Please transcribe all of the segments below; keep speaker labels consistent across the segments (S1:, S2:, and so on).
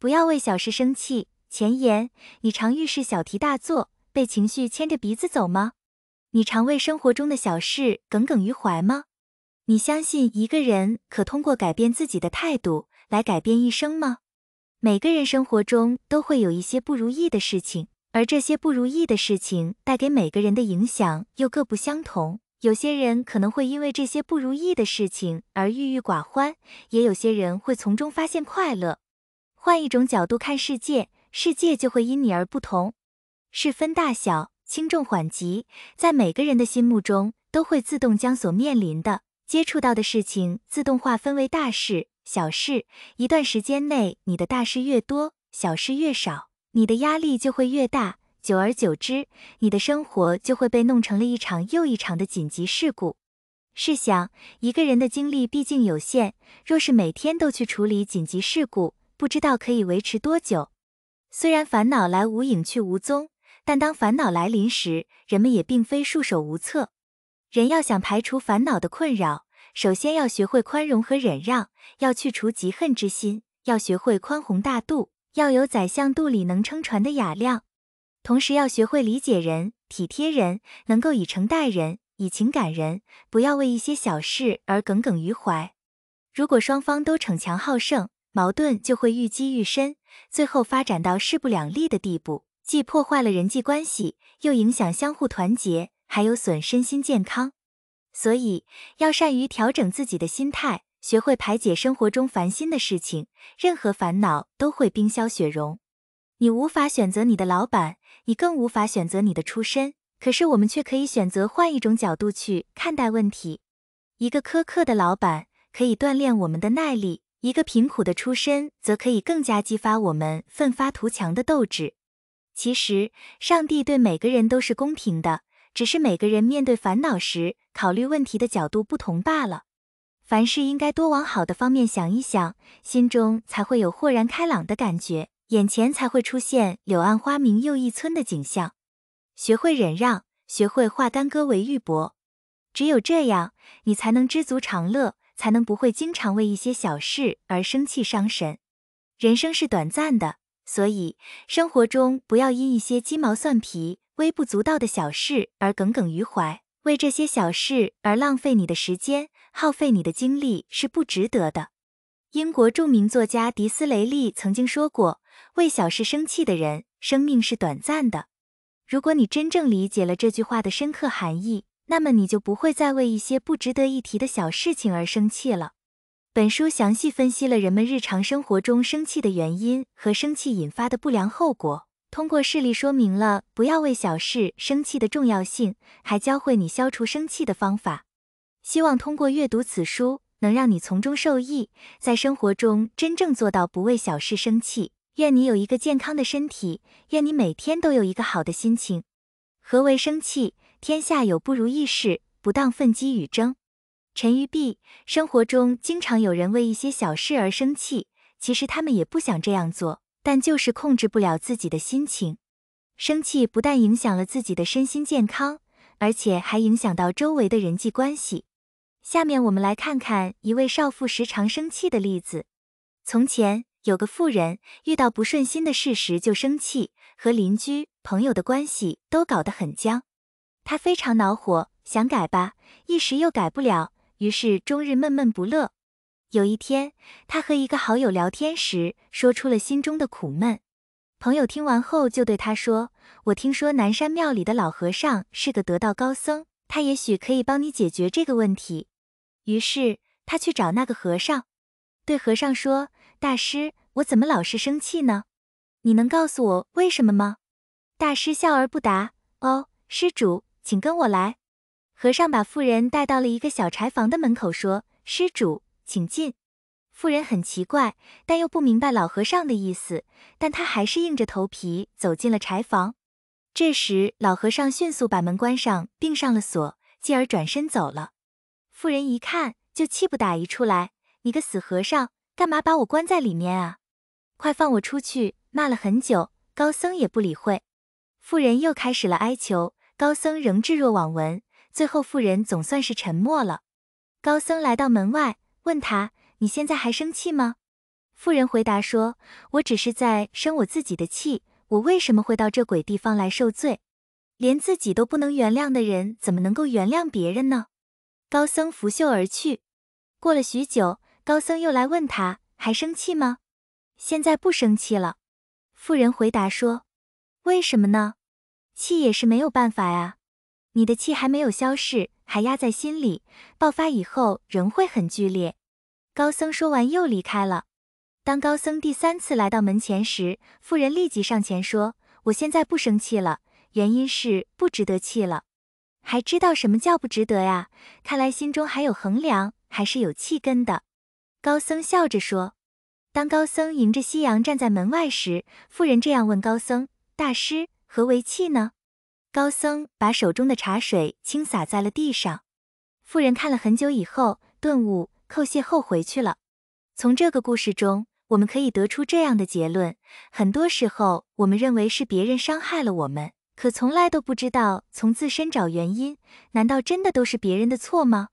S1: 不要为小事生气。前言：你常遇事小题大做，被情绪牵着鼻子走吗？你常为生活中的小事耿耿于怀吗？你相信一个人可通过改变自己的态度来改变一生吗？每个人生活中都会有一些不如意的事情，而这些不如意的事情带给每个人的影响又各不相同。有些人可能会因为这些不如意的事情而郁郁寡欢，也有些人会从中发现快乐。换一种角度看世界，世界就会因你而不同。事分大小、轻重缓急，在每个人的心目中，都会自动将所面临的、接触到的事情自动化分为大事、小事。一段时间内，你的大事越多，小事越少，你的压力就会越大。久而久之，你的生活就会被弄成了一场又一场的紧急事故。试想，一个人的精力毕竟有限，若是每天都去处理紧急事故，不知道可以维持多久。虽然烦恼来无影去无踪，但当烦恼来临时，人们也并非束手无策。人要想排除烦恼的困扰，首先要学会宽容和忍让，要去除嫉恨之心，要学会宽宏大度，要有宰相肚里能撑船的雅量。同时，要学会理解人、体贴人，能够以诚待人、以情感人，不要为一些小事而耿耿于怀。如果双方都逞强好胜，矛盾就会愈积愈深，最后发展到势不两立的地步，既破坏了人际关系，又影响相互团结，还有损身心健康。所以要善于调整自己的心态，学会排解生活中烦心的事情。任何烦恼都会冰消雪融。你无法选择你的老板，你更无法选择你的出身，可是我们却可以选择换一种角度去看待问题。一个苛刻的老板可以锻炼我们的耐力。一个贫苦的出身，则可以更加激发我们奋发图强的斗志。其实，上帝对每个人都是公平的，只是每个人面对烦恼时，考虑问题的角度不同罢了。凡事应该多往好的方面想一想，心中才会有豁然开朗的感觉，眼前才会出现柳暗花明又一村的景象。学会忍让，学会化干戈为玉帛，只有这样，你才能知足常乐。才能不会经常为一些小事而生气伤神。人生是短暂的，所以生活中不要因一些鸡毛蒜皮、微不足道的小事而耿耿于怀，为这些小事而浪费你的时间、耗费你的精力是不值得的。英国著名作家迪斯雷利曾经说过：“为小事生气的人，生命是短暂的。”如果你真正理解了这句话的深刻含义。那么你就不会再为一些不值得一提的小事情而生气了。本书详细分析了人们日常生活中生气的原因和生气引发的不良后果，通过事例说明了不要为小事生气的重要性，还教会你消除生气的方法。希望通过阅读此书，能让你从中受益，在生活中真正做到不为小事生气。愿你有一个健康的身体，愿你每天都有一个好的心情。何为生气？天下有不如意事，不当奋激与争。陈于碧，生活中经常有人为一些小事而生气，其实他们也不想这样做，但就是控制不了自己的心情。生气不但影响了自己的身心健康，而且还影响到周围的人际关系。下面我们来看看一位少妇时常生气的例子。从前有个妇人，遇到不顺心的事时就生气，和邻居朋友的关系都搞得很僵。他非常恼火，想改吧，一时又改不了，于是终日闷闷不乐。有一天，他和一个好友聊天时，说出了心中的苦闷。朋友听完后，就对他说：“我听说南山庙里的老和尚是个得道高僧，他也许可以帮你解决这个问题。”于是他去找那个和尚，对和尚说：“大师，我怎么老是生气呢？你能告诉我为什么吗？”大师笑而不答。哦，施主。请跟我来，和尚把妇人带到了一个小柴房的门口，说：“施主，请进。”妇人很奇怪，但又不明白老和尚的意思，但他还是硬着头皮走进了柴房。这时，老和尚迅速把门关上并上了锁，继而转身走了。妇人一看，就气不打一处来：“你个死和尚，干嘛把我关在里面啊？快放我出去！”骂了很久，高僧也不理会。妇人又开始了哀求。高僧仍置若罔闻，最后妇人总算是沉默了。高僧来到门外，问他：“你现在还生气吗？”妇人回答说：“我只是在生我自己的气。我为什么会到这鬼地方来受罪？连自己都不能原谅的人，怎么能够原谅别人呢？”高僧拂袖而去。过了许久，高僧又来问他：“还生气吗？”“现在不生气了。”妇人回答说：“为什么呢？”气也是没有办法呀，你的气还没有消逝，还压在心里，爆发以后仍会很剧烈。高僧说完又离开了。当高僧第三次来到门前时，妇人立即上前说：“我现在不生气了，原因是不值得气了。还知道什么叫不值得呀？看来心中还有衡量，还是有气根的。”高僧笑着说。当高僧迎着夕阳站在门外时，妇人这样问高僧大师。何为气呢？高僧把手中的茶水倾洒在了地上。富人看了很久以后顿悟，叩谢后回去了。从这个故事中，我们可以得出这样的结论：很多时候，我们认为是别人伤害了我们，可从来都不知道从自身找原因。难道真的都是别人的错吗？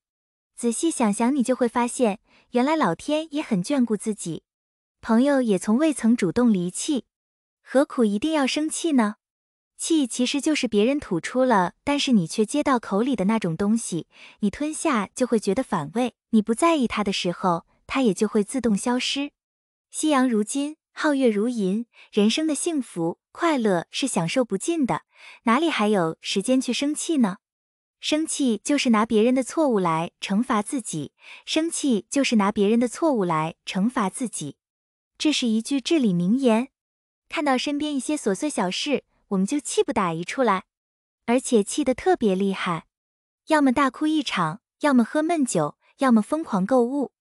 S1: 仔细想想，你就会发现，原来老天也很眷顾自己，朋友也从未曾主动离弃，何苦一定要生气呢？气其实就是别人吐出了，但是你却接到口里的那种东西，你吞下就会觉得反胃。你不在意它的时候，它也就会自动消失。夕阳如金，皓月如银，人生的幸福快乐是享受不尽的，哪里还有时间去生气呢？生气就是拿别人的错误来惩罚自己，生气就是拿别人的错误来惩罚自己。这是一句至理名言。看到身边一些琐碎小事。我们就气不打一处来，而且气得特别厉害，要么大哭一场，要么喝闷酒，要么疯狂购物。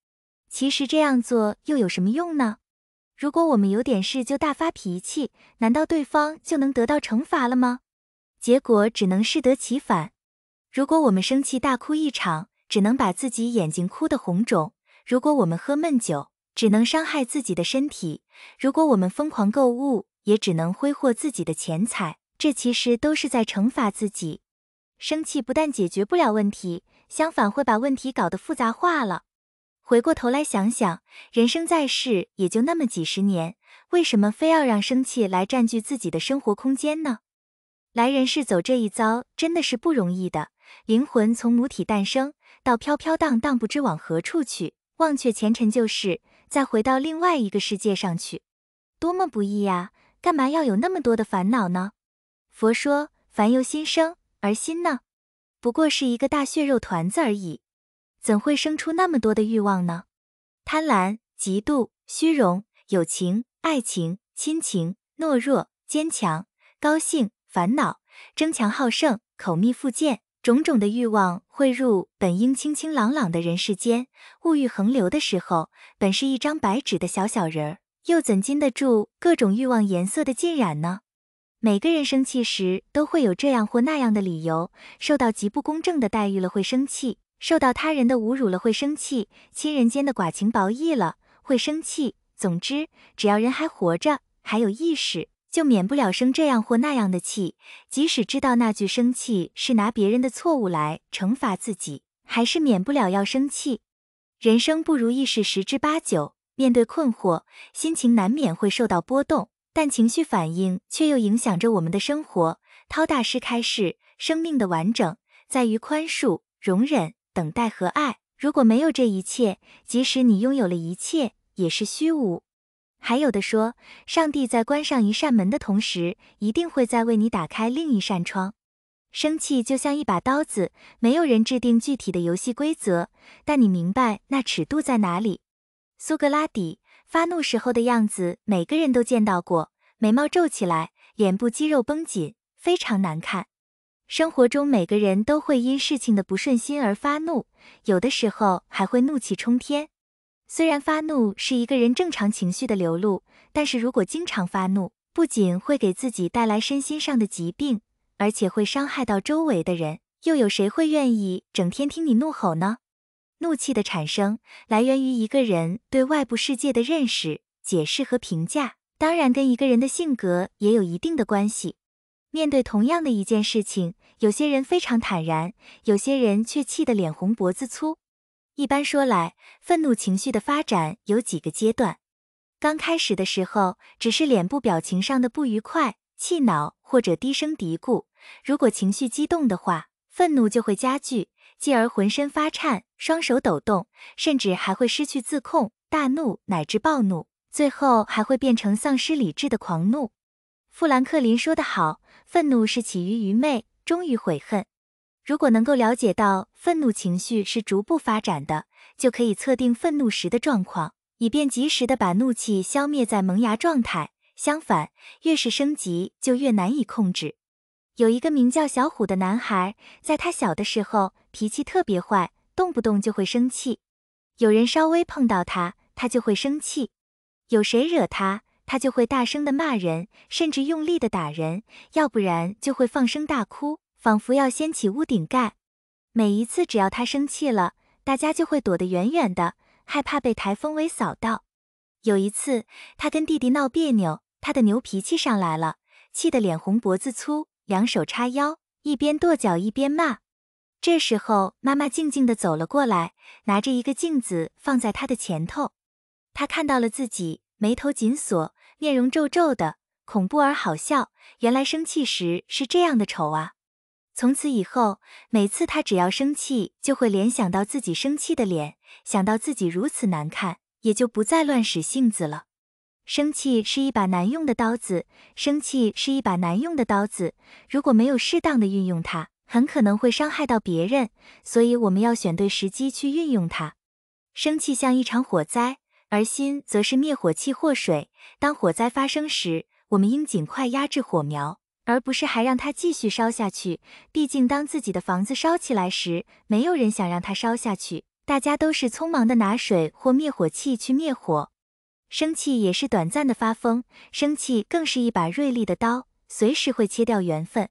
S1: 其实这样做又有什么用呢？如果我们有点事就大发脾气，难道对方就能得到惩罚了吗？结果只能适得其反。如果我们生气大哭一场，只能把自己眼睛哭得红肿；如果我们喝闷酒，只能伤害自己的身体；如果我们疯狂购物，也只能挥霍自己的钱财，这其实都是在惩罚自己。生气不但解决不了问题，相反会把问题搞得复杂化了。回过头来想想，人生在世也就那么几十年，为什么非要让生气来占据自己的生活空间呢？来人世走这一遭真的是不容易的。灵魂从母体诞生到飘飘荡荡不知往何处去，忘却前尘旧事，再回到另外一个世界上去，多么不易呀！干嘛要有那么多的烦恼呢？佛说，凡由心生，而心呢，不过是一个大血肉团子而已，怎会生出那么多的欲望呢？贪婪、嫉妒、虚荣、友情、爱情、亲情、懦弱、坚强、高兴、烦恼、争强好胜、口蜜腹剑，种种的欲望汇入本应清清朗朗的人世间，物欲横流的时候，本是一张白纸的小小人儿。又怎禁得住各种欲望、颜色的浸染呢？每个人生气时都会有这样或那样的理由：受到极不公正的待遇了会生气，受到他人的侮辱了会生气，亲人间的寡情薄义了会生气。总之，只要人还活着，还有意识，就免不了生这样或那样的气。即使知道那句生气是拿别人的错误来惩罚自己，还是免不了要生气。人生不如意事十之八九。面对困惑，心情难免会受到波动，但情绪反应却又影响着我们的生活。涛大师开示：生命的完整在于宽恕、容忍、等待和爱。如果没有这一切，即使你拥有了一切，也是虚无。还有的说，上帝在关上一扇门的同时，一定会在为你打开另一扇窗。生气就像一把刀子，没有人制定具体的游戏规则，但你明白那尺度在哪里。苏格拉底发怒时候的样子，每个人都见到过，眉毛皱起来，脸部肌肉绷紧，非常难看。生活中每个人都会因事情的不顺心而发怒，有的时候还会怒气冲天。虽然发怒是一个人正常情绪的流露，但是如果经常发怒，不仅会给自己带来身心上的疾病，而且会伤害到周围的人。又有谁会愿意整天听你怒吼呢？怒气的产生来源于一个人对外部世界的认识、解释和评价，当然跟一个人的性格也有一定的关系。面对同样的一件事情，有些人非常坦然，有些人却气得脸红脖子粗。一般说来，愤怒情绪的发展有几个阶段。刚开始的时候，只是脸部表情上的不愉快、气恼或者低声嘀咕；如果情绪激动的话，愤怒就会加剧。继而浑身发颤，双手抖动，甚至还会失去自控，大怒乃至暴怒，最后还会变成丧失理智的狂怒。富兰克林说得好：“愤怒是起于愚昧，终于悔恨。”如果能够了解到愤怒情绪是逐步发展的，就可以测定愤怒时的状况，以便及时的把怒气消灭在萌芽状态。相反，越是升级，就越难以控制。有一个名叫小虎的男孩，在他小的时候，脾气特别坏，动不动就会生气。有人稍微碰到他，他就会生气；有谁惹他，他就会大声的骂人，甚至用力的打人；要不然就会放声大哭，仿佛要掀起屋顶盖。每一次只要他生气了，大家就会躲得远远的，害怕被台风尾扫到。有一次，他跟弟弟闹别扭，他的牛脾气上来了，气得脸红脖子粗。两手叉腰，一边跺脚一边骂。这时候，妈妈静静地走了过来，拿着一个镜子放在他的前头。他看到了自己，眉头紧锁，面容皱皱的，恐怖而好笑。原来生气时是这样的丑啊！从此以后，每次他只要生气，就会联想到自己生气的脸，想到自己如此难看，也就不再乱使性子了。生气是一把难用的刀子，生气是一把难用的刀子。如果没有适当的运用它，很可能会伤害到别人。所以我们要选对时机去运用它。生气像一场火灾，而心则是灭火器或水。当火灾发生时，我们应尽快压制火苗，而不是还让它继续烧下去。毕竟当自己的房子烧起来时，没有人想让它烧下去，大家都是匆忙的拿水或灭火器去灭火。生气也是短暂的发疯，生气更是一把锐利的刀，随时会切掉缘分。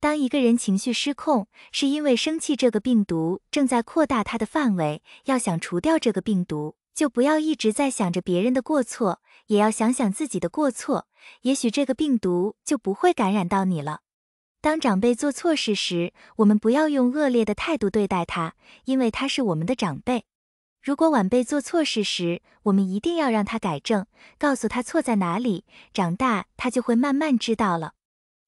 S1: 当一个人情绪失控，是因为生气这个病毒正在扩大它的范围。要想除掉这个病毒，就不要一直在想着别人的过错，也要想想自己的过错，也许这个病毒就不会感染到你了。当长辈做错事时，我们不要用恶劣的态度对待他，因为他是我们的长辈。如果晚辈做错事时，我们一定要让他改正，告诉他错在哪里，长大他就会慢慢知道了。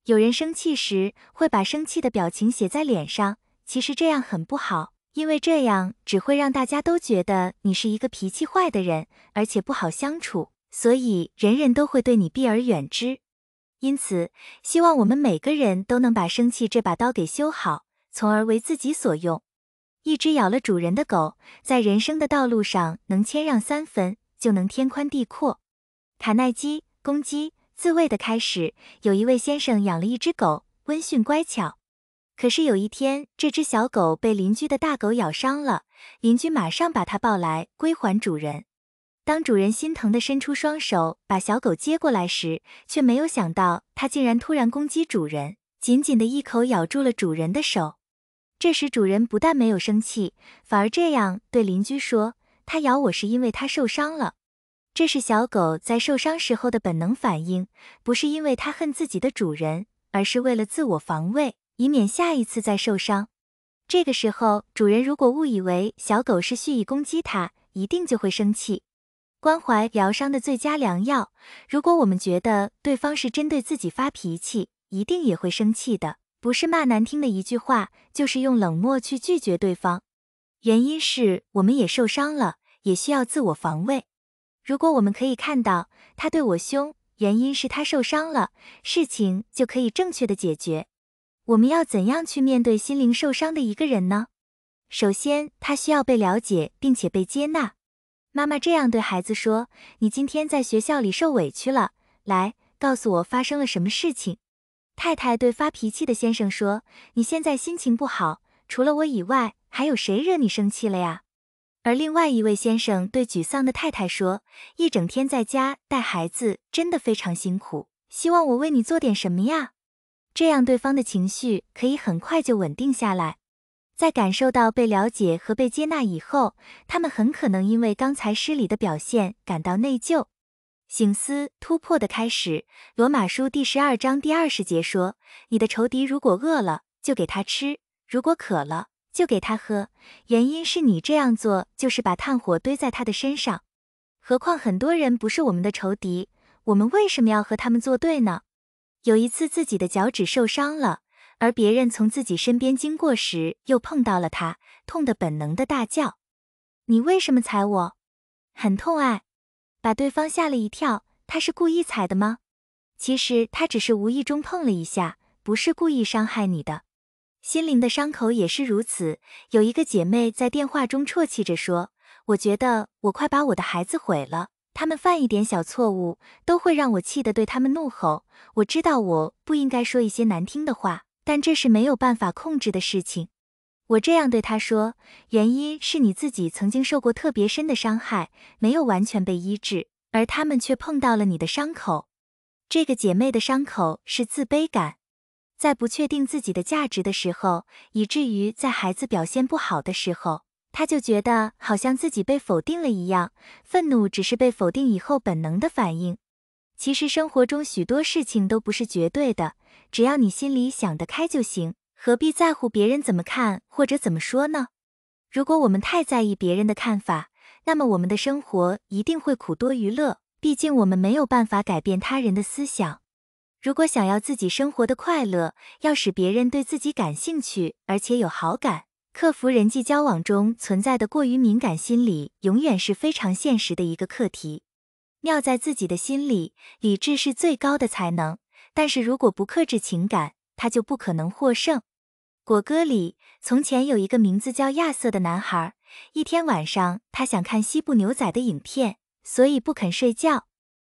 S1: 有人生气时，会把生气的表情写在脸上，其实这样很不好，因为这样只会让大家都觉得你是一个脾气坏的人，而且不好相处，所以人人都会对你避而远之。因此，希望我们每个人都能把生气这把刀给修好，从而为自己所用。一只咬了主人的狗，在人生的道路上能谦让三分，就能天宽地阔。卡耐基攻击自卫的开始。有一位先生养了一只狗，温驯乖巧。可是有一天，这只小狗被邻居的大狗咬伤了，邻居马上把它抱来归还主人。当主人心疼的伸出双手把小狗接过来时，却没有想到它竟然突然攻击主人，紧紧的一口咬住了主人的手。这时，主人不但没有生气，反而这样对邻居说：“它咬我是因为它受伤了，这是小狗在受伤时候的本能反应，不是因为它恨自己的主人，而是为了自我防卫，以免下一次再受伤。”这个时候，主人如果误以为小狗是蓄意攻击它，一定就会生气。关怀疗伤的最佳良药，如果我们觉得对方是针对自己发脾气，一定也会生气的。不是骂难听的一句话，就是用冷漠去拒绝对方。原因是我们也受伤了，也需要自我防卫。如果我们可以看到他对我凶，原因是他受伤了，事情就可以正确的解决。我们要怎样去面对心灵受伤的一个人呢？首先，他需要被了解并且被接纳。妈妈这样对孩子说：“你今天在学校里受委屈了，来，告诉我发生了什么事情。”太太对发脾气的先生说：“你现在心情不好，除了我以外，还有谁惹你生气了呀？”而另外一位先生对沮丧的太太说：“一整天在家带孩子真的非常辛苦，希望我为你做点什么呀？”这样，对方的情绪可以很快就稳定下来。在感受到被了解和被接纳以后，他们很可能因为刚才失礼的表现感到内疚。醒思突破的开始，罗马书第十二章第二十节说：“你的仇敌如果饿了，就给他吃；如果渴了，就给他喝。原因是你这样做，就是把炭火堆在他的身上。何况很多人不是我们的仇敌，我们为什么要和他们作对呢？”有一次自己的脚趾受伤了，而别人从自己身边经过时又碰到了他，痛得本能的大叫：“你为什么踩我？很痛啊。”把对方吓了一跳，他是故意踩的吗？其实他只是无意中碰了一下，不是故意伤害你的。心灵的伤口也是如此。有一个姐妹在电话中啜泣着说：“我觉得我快把我的孩子毁了，他们犯一点小错误都会让我气得对他们怒吼。我知道我不应该说一些难听的话，但这是没有办法控制的事情。”我这样对她说，原因是你自己曾经受过特别深的伤害，没有完全被医治，而他们却碰到了你的伤口。这个姐妹的伤口是自卑感，在不确定自己的价值的时候，以至于在孩子表现不好的时候，她就觉得好像自己被否定了一样。愤怒只是被否定以后本能的反应。其实生活中许多事情都不是绝对的，只要你心里想得开就行。何必在乎别人怎么看或者怎么说呢？如果我们太在意别人的看法，那么我们的生活一定会苦多于乐。毕竟我们没有办法改变他人的思想。如果想要自己生活的快乐，要使别人对自己感兴趣而且有好感，克服人际交往中存在的过于敏感心理，永远是非常现实的一个课题。妙在自己的心里，理智是最高的才能，但是如果不克制情感，他就不可能获胜。果戈里从前有一个名字叫亚瑟的男孩。一天晚上，他想看西部牛仔的影片，所以不肯睡觉。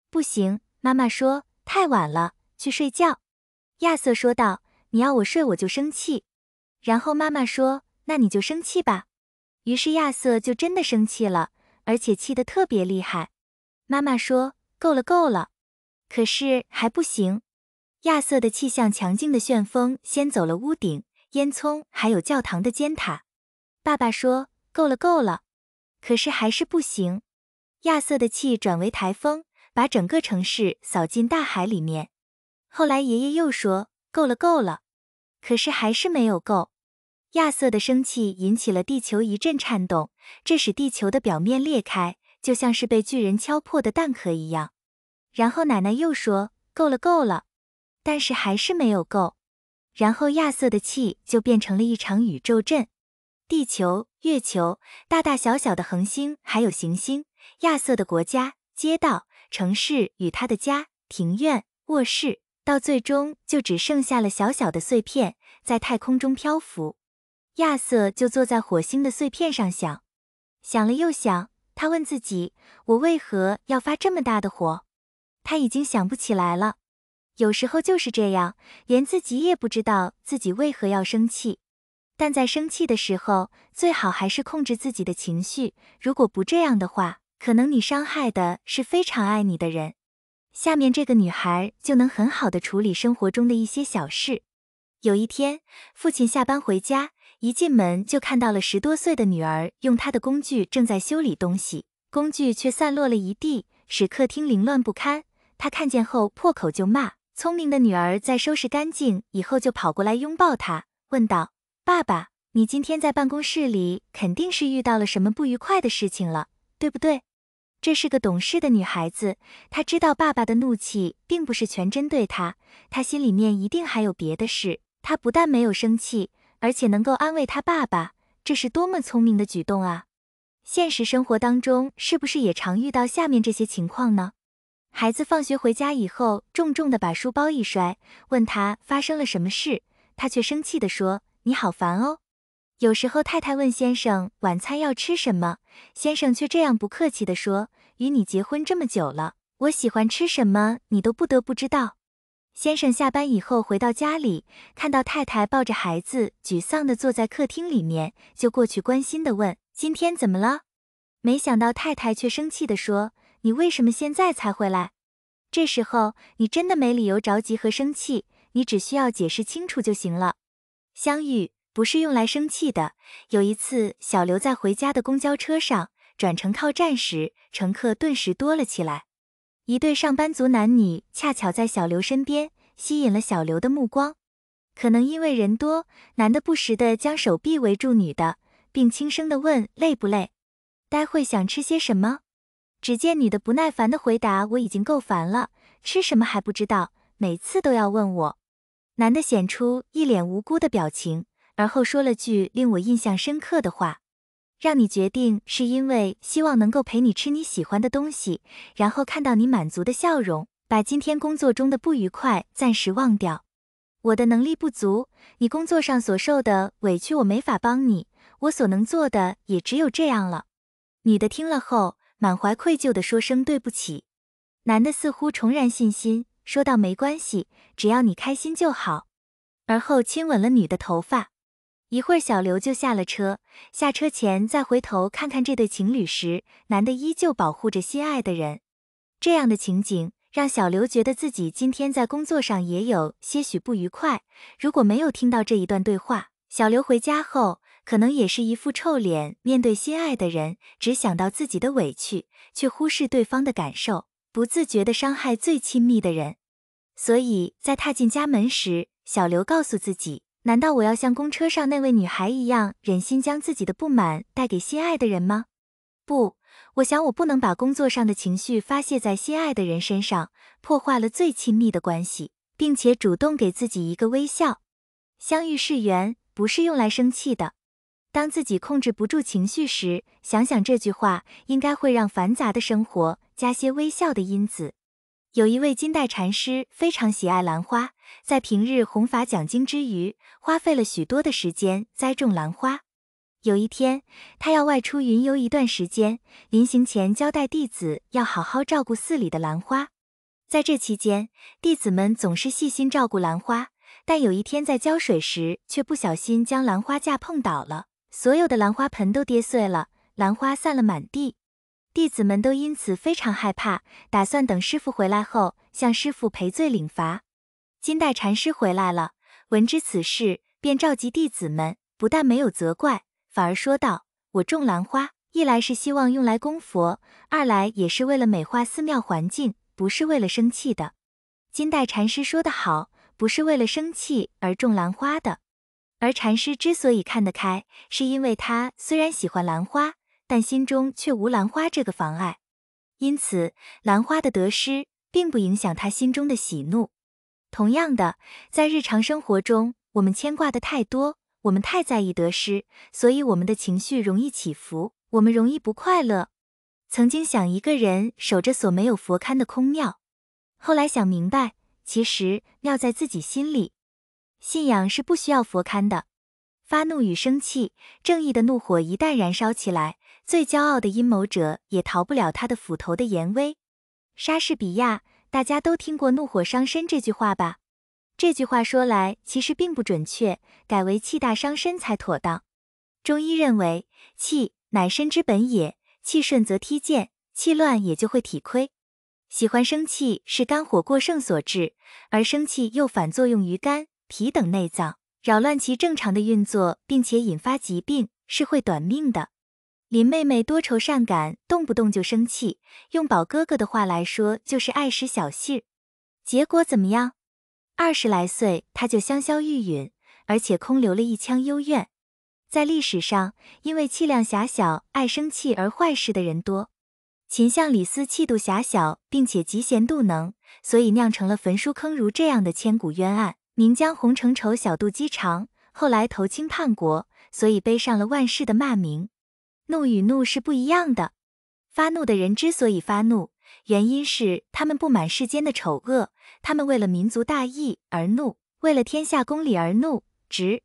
S1: 不行，妈妈说太晚了，去睡觉。亚瑟说道：“你要我睡，我就生气。”然后妈妈说：“那你就生气吧。”于是亚瑟就真的生气了，而且气得特别厉害。妈妈说：“够了，够了。”可是还不行。亚瑟的气象强劲的旋风掀走了屋顶。烟囱，还有教堂的尖塔。爸爸说：“够了，够了。”可是还是不行。亚瑟的气转为台风，把整个城市扫进大海里面。后来爷爷又说：“够了，够了。”可是还是没有够。亚瑟的生气引起了地球一阵颤动，这使地球的表面裂开，就像是被巨人敲破的蛋壳一样。然后奶奶又说：“够了，够了。”但是还是没有够。然后亚瑟的气就变成了一场宇宙震，地球、月球、大大小小的恒星，还有行星，亚瑟的国家、街道、城市与他的家、庭院、卧室，到最终就只剩下了小小的碎片在太空中漂浮。亚瑟就坐在火星的碎片上，想，想了又想，他问自己：我为何要发这么大的火？他已经想不起来了。有时候就是这样，连自己也不知道自己为何要生气，但在生气的时候，最好还是控制自己的情绪。如果不这样的话，可能你伤害的是非常爱你的人。下面这个女孩就能很好的处理生活中的一些小事。有一天，父亲下班回家，一进门就看到了十多岁的女儿用她的工具正在修理东西，工具却散落了一地，使客厅凌乱不堪。他看见后破口就骂。聪明的女儿在收拾干净以后，就跑过来拥抱他，问道：“爸爸，你今天在办公室里肯定是遇到了什么不愉快的事情了，对不对？”这是个懂事的女孩子，她知道爸爸的怒气并不是全针对她，她心里面一定还有别的事。她不但没有生气，而且能够安慰她爸爸，这是多么聪明的举动啊！现实生活当中，是不是也常遇到下面这些情况呢？孩子放学回家以后，重重地把书包一摔，问他发生了什么事，他却生气地说：“你好烦哦。”有时候太太问先生晚餐要吃什么，先生却这样不客气地说：“与你结婚这么久了，我喜欢吃什么你都不得不知道。”先生下班以后回到家里，看到太太抱着孩子沮丧地坐在客厅里面，就过去关心地问：“今天怎么了？”没想到太太却生气地说。你为什么现在才回来？这时候你真的没理由着急和生气，你只需要解释清楚就行了。相遇不是用来生气的。有一次，小刘在回家的公交车上转乘靠站时，乘客顿时多了起来，一对上班族男女恰巧在小刘身边，吸引了小刘的目光。可能因为人多，男的不时的将手臂围住女的，并轻声的问：“累不累？待会想吃些什么？”只见女的不耐烦的回答：“我已经够烦了，吃什么还不知道，每次都要问我。”男的显出一脸无辜的表情，而后说了句令我印象深刻的话：“让你决定是因为希望能够陪你吃你喜欢的东西，然后看到你满足的笑容，把今天工作中的不愉快暂时忘掉。我的能力不足，你工作上所受的委屈我没法帮你，我所能做的也只有这样了。”女的听了后。满怀愧疚地说声对不起，男的似乎重燃信心，说道：“没关系，只要你开心就好。”而后亲吻了女的头发。一会儿，小刘就下了车。下车前再回头看看这对情侣时，男的依旧保护着心爱的人。这样的情景让小刘觉得自己今天在工作上也有些许不愉快。如果没有听到这一段对话，小刘回家后。可能也是一副臭脸，面对心爱的人，只想到自己的委屈，却忽视对方的感受，不自觉地伤害最亲密的人。所以在踏进家门时，小刘告诉自己：难道我要像公车上那位女孩一样，忍心将自己的不满带给心爱的人吗？不，我想我不能把工作上的情绪发泄在心爱的人身上，破坏了最亲密的关系，并且主动给自己一个微笑。相遇是缘，不是用来生气的。当自己控制不住情绪时，想想这句话，应该会让繁杂的生活加些微笑的因子。有一位金代禅师非常喜爱兰花，在平日弘法讲经之余，花费了许多的时间栽种兰花。有一天，他要外出云游一段时间，临行前交代弟子要好好照顾寺里的兰花。在这期间，弟子们总是细心照顾兰花，但有一天在浇水时，却不小心将兰花架碰倒了。所有的兰花盆都跌碎了，兰花散了满地，弟子们都因此非常害怕，打算等师傅回来后向师傅赔罪领罚。金代禅师回来了，闻知此事，便召集弟子们，不但没有责怪，反而说道：“我种兰花，一来是希望用来供佛，二来也是为了美化寺庙环境，不是为了生气的。”金代禅师说得好，不是为了生气而种兰花的。而禅师之所以看得开，是因为他虽然喜欢兰花，但心中却无兰花这个妨碍，因此兰花的得失并不影响他心中的喜怒。同样的，在日常生活中，我们牵挂的太多，我们太在意得失，所以我们的情绪容易起伏，我们容易不快乐。曾经想一个人守着所没有佛龛的空庙，后来想明白，其实庙在自己心里。信仰是不需要佛龛的。发怒与生气，正义的怒火一旦燃烧起来，最骄傲的阴谋者也逃不了他的斧头的严威。莎士比亚，大家都听过“怒火伤身”这句话吧？这句话说来其实并不准确，改为“气大伤身”才妥当。中医认为，气乃身之本也，气顺则踢健，气乱也就会体亏。喜欢生气是肝火过盛所致，而生气又反作用于肝。脾等内脏扰乱其正常的运作，并且引发疾病，是会短命的。林妹妹多愁善感，动不动就生气，用宝哥哥的话来说，就是爱使小性儿。结果怎么样？二十来岁，她就香消玉殒，而且空留了一腔幽怨。在历史上，因为气量狭小、爱生气而坏事的人多。秦相李斯气度狭小，并且嫉贤妒能，所以酿成了焚书坑儒这样的千古冤案。名将红成畴小肚鸡肠，后来投亲叛国，所以背上了万世的骂名。怒与怒是不一样的，发怒的人之所以发怒，原因是他们不满世间的丑恶，他们为了民族大义而怒，为了天下公理而怒，值。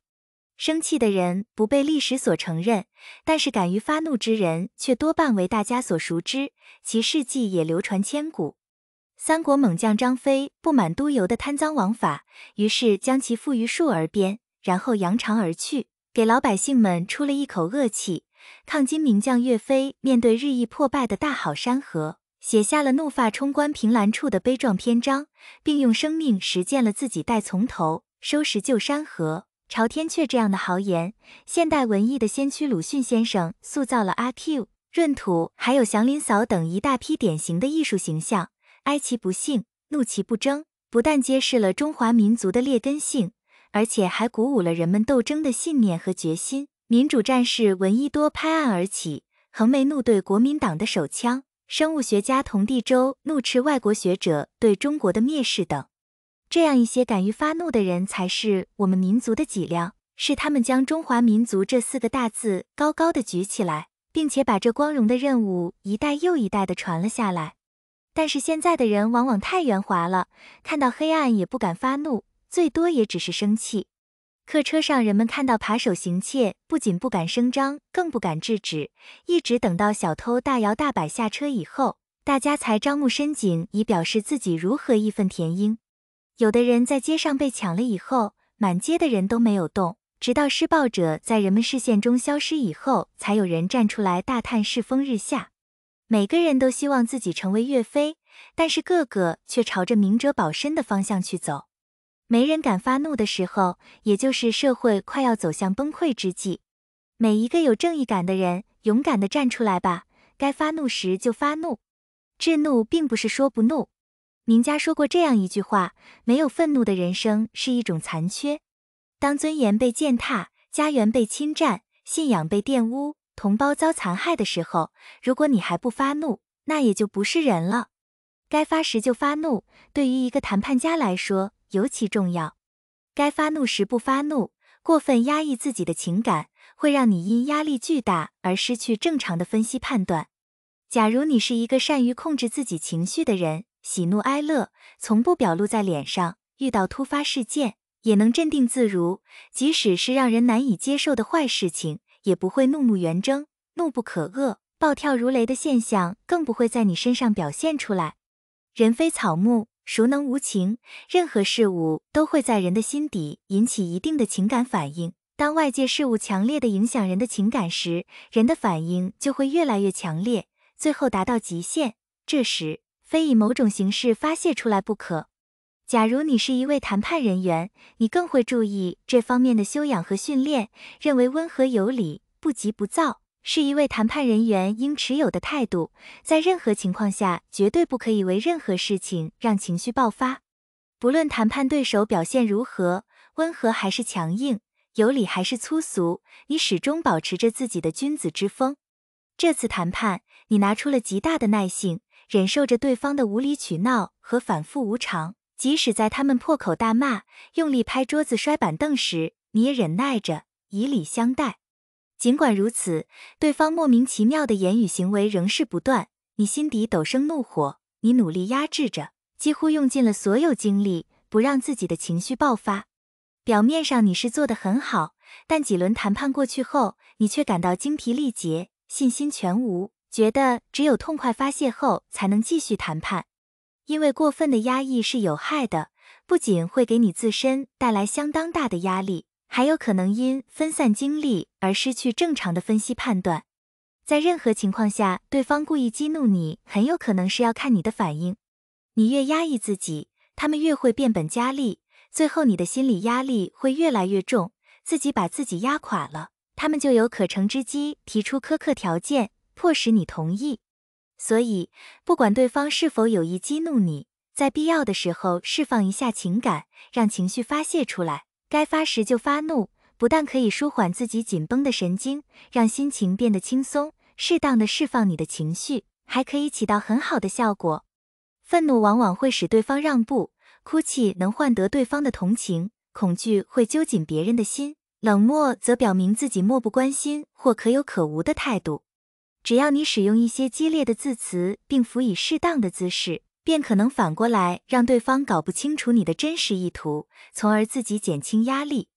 S1: 生气的人不被历史所承认，但是敢于发怒之人却多半为大家所熟知，其事迹也流传千古。三国猛将张飞不满督邮的贪赃枉法，于是将其缚于树而边，然后扬长而去，给老百姓们出了一口恶气。抗金名将岳飞面对日益破败的大好山河，写下了“怒发冲冠凭栏处”的悲壮篇章，并用生命实践了自己“待从头收拾旧山河，朝天阙”这样的豪言。现代文艺的先驱鲁迅先生塑造了阿 Q、闰土，还有祥林嫂等一大批典型的艺术形象。哀其不幸，怒其不争，不但揭示了中华民族的劣根性，而且还鼓舞了人们斗争的信念和决心。民主战士闻一多拍案而起，横眉怒对国民党的手枪；生物学家童第周怒斥外国学者对中国的蔑视等，这样一些敢于发怒的人，才是我们民族的脊梁，是他们将中华民族这四个大字高高的举起来，并且把这光荣的任务一代又一代的传了下来。但是现在的人往往太圆滑了，看到黑暗也不敢发怒，最多也只是生气。客车上，人们看到扒手行窃，不仅不敢声张，更不敢制止，一直等到小偷大摇大摆下车以后，大家才张目深井，以表示自己如何义愤填膺。有的人在街上被抢了以后，满街的人都没有动，直到施暴者在人们视线中消失以后，才有人站出来大叹世风日下。每个人都希望自己成为岳飞，但是个个却朝着明哲保身的方向去走。没人敢发怒的时候，也就是社会快要走向崩溃之际。每一个有正义感的人，勇敢的站出来吧，该发怒时就发怒。智怒并不是说不怒。名家说过这样一句话：没有愤怒的人生是一种残缺。当尊严被践踏，家园被侵占，信仰被玷污。同胞遭残害的时候，如果你还不发怒，那也就不是人了。该发时就发怒，对于一个谈判家来说尤其重要。该发怒时不发怒，过分压抑自己的情感，会让你因压力巨大而失去正常的分析判断。假如你是一个善于控制自己情绪的人，喜怒哀乐从不表露在脸上，遇到突发事件也能镇定自如，即使是让人难以接受的坏事情。也不会怒目圆睁、怒不可遏、暴跳如雷的现象，更不会在你身上表现出来。人非草木，孰能无情？任何事物都会在人的心底引起一定的情感反应。当外界事物强烈地影响人的情感时，人的反应就会越来越强烈，最后达到极限。这时，非以某种形式发泄出来不可。假如你是一位谈判人员，你更会注意这方面的修养和训练，认为温和有礼、不急不躁是一位谈判人员应持有的态度。在任何情况下，绝对不可以为任何事情让情绪爆发。不论谈判对手表现如何，温和还是强硬，有理还是粗俗，你始终保持着自己的君子之风。这次谈判，你拿出了极大的耐性，忍受着对方的无理取闹和反复无常。即使在他们破口大骂、用力拍桌子、摔板凳时，你也忍耐着，以礼相待。尽管如此，对方莫名其妙的言语行为仍是不断，你心底陡生怒火，你努力压制着，几乎用尽了所有精力，不让自己的情绪爆发。表面上你是做得很好，但几轮谈判过去后，你却感到精疲力竭，信心全无，觉得只有痛快发泄后，才能继续谈判。因为过分的压抑是有害的，不仅会给你自身带来相当大的压力，还有可能因分散精力而失去正常的分析判断。在任何情况下，对方故意激怒你，很有可能是要看你的反应。你越压抑自己，他们越会变本加厉，最后你的心理压力会越来越重，自己把自己压垮了，他们就有可乘之机，提出苛刻条件，迫使你同意。所以，不管对方是否有意激怒你，在必要的时候释放一下情感，让情绪发泄出来，该发时就发怒，不但可以舒缓自己紧绷的神经，让心情变得轻松，适当的释放你的情绪，还可以起到很好的效果。愤怒往往会使对方让步，哭泣能换得对方的同情，恐惧会揪紧别人的心，冷漠则表明自己漠不关心或可有可无的态度。只要你使用一些激烈的字词，并辅以适当的姿势，便可能反过来让对方搞不清楚你的真实意图，从而自己减轻压力。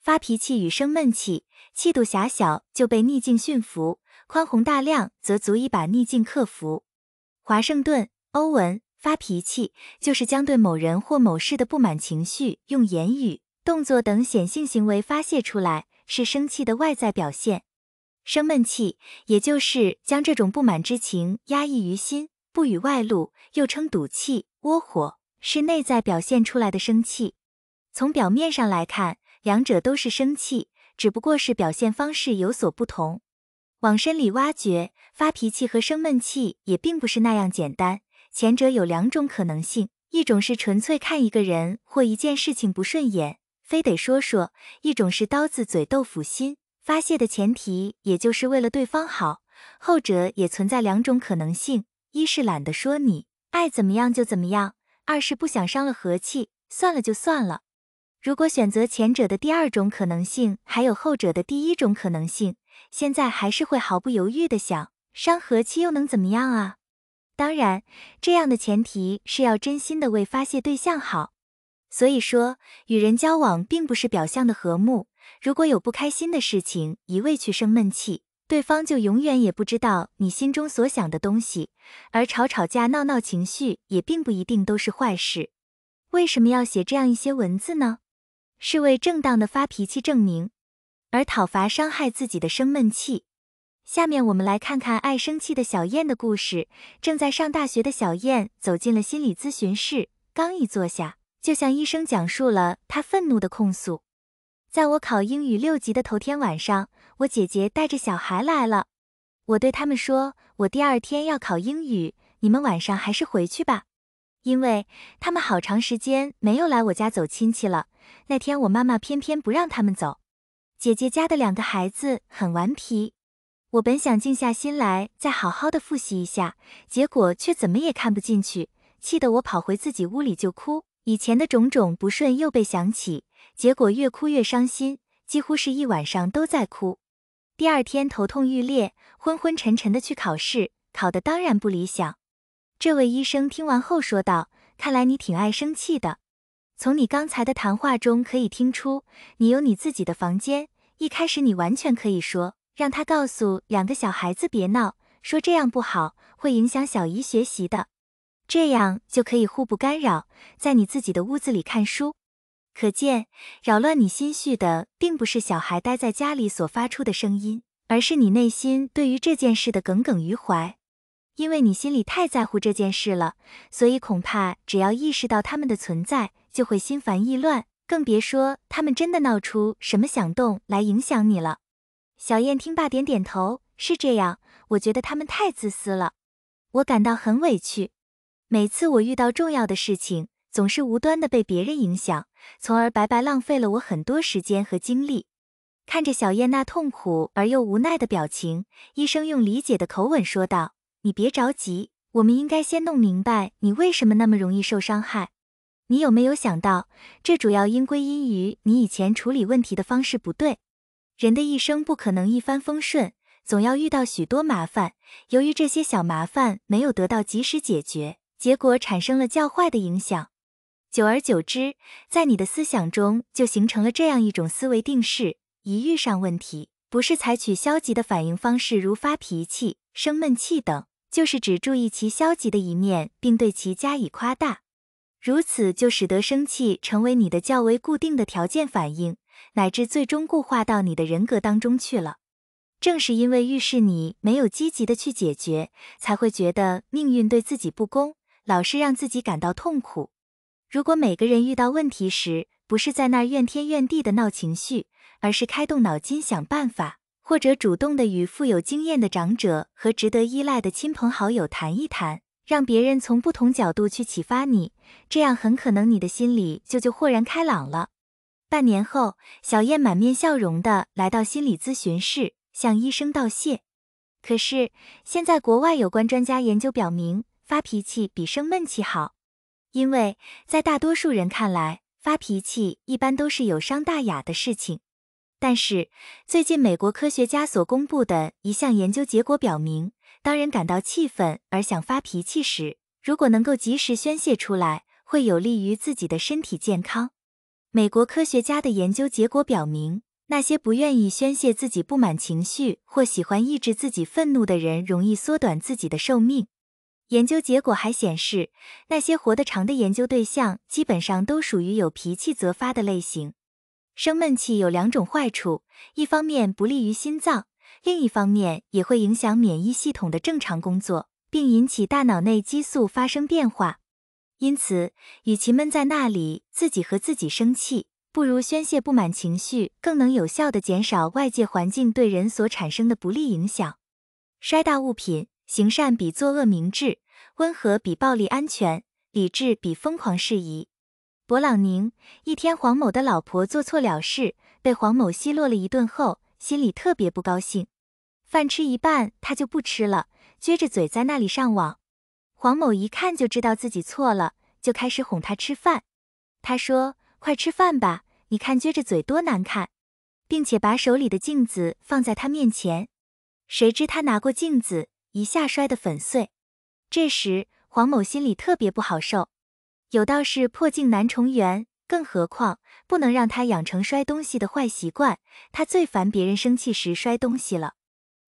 S1: 发脾气与生闷气，气度狭小就被逆境驯服，宽宏大量则足以把逆境克服。华盛顿·欧文发脾气就是将对某人或某事的不满情绪用言语、动作等显性行为发泄出来，是生气的外在表现。生闷气，也就是将这种不满之情压抑于心，不与外露，又称赌气、窝火，是内在表现出来的生气。从表面上来看，两者都是生气，只不过是表现方式有所不同。往深里挖掘，发脾气和生闷气也并不是那样简单。前者有两种可能性：一种是纯粹看一个人或一件事情不顺眼，非得说说；一种是刀子嘴豆腐心。发泄的前提，也就是为了对方好。后者也存在两种可能性：一是懒得说你爱怎么样就怎么样；二是不想伤了和气，算了就算了。如果选择前者的第二种可能性，还有后者的第一种可能性，现在还是会毫不犹豫的想伤和气又能怎么样啊？当然，这样的前提是要真心的为发泄对象好。所以说，与人交往并不是表象的和睦。如果有不开心的事情，一味去生闷气，对方就永远也不知道你心中所想的东西。而吵吵架、闹闹情绪也并不一定都是坏事。为什么要写这样一些文字呢？是为正当的发脾气证明，而讨伐伤害自己的生闷气。下面我们来看看爱生气的小燕的故事。正在上大学的小燕走进了心理咨询室，刚一坐下，就向医生讲述了她愤怒的控诉。在我考英语六级的头天晚上，我姐姐带着小孩来了。我对他们说：“我第二天要考英语，你们晚上还是回去吧。”因为他们好长时间没有来我家走亲戚了。那天我妈妈偏偏不让他们走。姐姐家的两个孩子很顽皮。我本想静下心来再好好的复习一下，结果却怎么也看不进去，气得我跑回自己屋里就哭。以前的种种不顺又被想起，结果越哭越伤心，几乎是一晚上都在哭。第二天头痛欲裂，昏昏沉沉的去考试，考的当然不理想。这位医生听完后说道：“看来你挺爱生气的，从你刚才的谈话中可以听出，你有你自己的房间。一开始你完全可以说，让他告诉两个小孩子别闹，说这样不好，会影响小姨学习的。”这样就可以互不干扰，在你自己的屋子里看书。可见，扰乱你心绪的并不是小孩待在家里所发出的声音，而是你内心对于这件事的耿耿于怀。因为你心里太在乎这件事了，所以恐怕只要意识到他们的存在，就会心烦意乱，更别说他们真的闹出什么响动来影响你了。小燕听罢，点点头，是这样。我觉得他们太自私了，我感到很委屈。每次我遇到重要的事情，总是无端的被别人影响，从而白白浪费了我很多时间和精力。看着小燕那痛苦而又无奈的表情，医生用理解的口吻说道：“你别着急，我们应该先弄明白你为什么那么容易受伤害。你有没有想到，这主要应归因于你以前处理问题的方式不对。人的一生不可能一帆风顺，总要遇到许多麻烦。由于这些小麻烦没有得到及时解决。”结果产生了较坏的影响，久而久之，在你的思想中就形成了这样一种思维定式：一遇上问题，不是采取消极的反应方式，如发脾气、生闷气等，就是只注意其消极的一面，并对其加以夸大。如此就使得生气成为你的较为固定的条件反应，乃至最终固化到你的人格当中去了。正是因为遇事你没有积极的去解决，才会觉得命运对自己不公。老是让自己感到痛苦。如果每个人遇到问题时，不是在那儿怨天怨地的闹情绪，而是开动脑筋想办法，或者主动的与富有经验的长者和值得依赖的亲朋好友谈一谈，让别人从不同角度去启发你，这样很可能你的心里就就豁然开朗了。半年后，小燕满面笑容的来到心理咨询室，向医生道谢。可是现在，国外有关专家研究表明。发脾气比生闷气好，因为在大多数人看来，发脾气一般都是有伤大雅的事情。但是，最近美国科学家所公布的一项研究结果表明，当人感到气愤而想发脾气时，如果能够及时宣泄出来，会有利于自己的身体健康。美国科学家的研究结果表明，那些不愿意宣泄自己不满情绪或喜欢抑制自己愤怒的人，容易缩短自己的寿命。研究结果还显示，那些活得长的研究对象基本上都属于有脾气则发的类型。生闷气有两种坏处，一方面不利于心脏，另一方面也会影响免疫系统的正常工作，并引起大脑内激素发生变化。因此，与其闷在那里自己和自己生气，不如宣泄不满情绪，更能有效地减少外界环境对人所产生的不利影响。摔大物品，行善比作恶明智。温和比暴力安全，理智比疯狂适宜。勃朗宁一天，黄某的老婆做错了事，被黄某奚落了一顿后，心里特别不高兴。饭吃一半，他就不吃了，撅着嘴在那里上网。黄某一看就知道自己错了，就开始哄他吃饭。他说：“快吃饭吧，你看撅着嘴多难看。”并且把手里的镜子放在他面前，谁知他拿过镜子，一下摔得粉碎。这时，黄某心里特别不好受。有道是破镜难重圆，更何况不能让他养成摔东西的坏习惯。他最烦别人生气时摔东西了。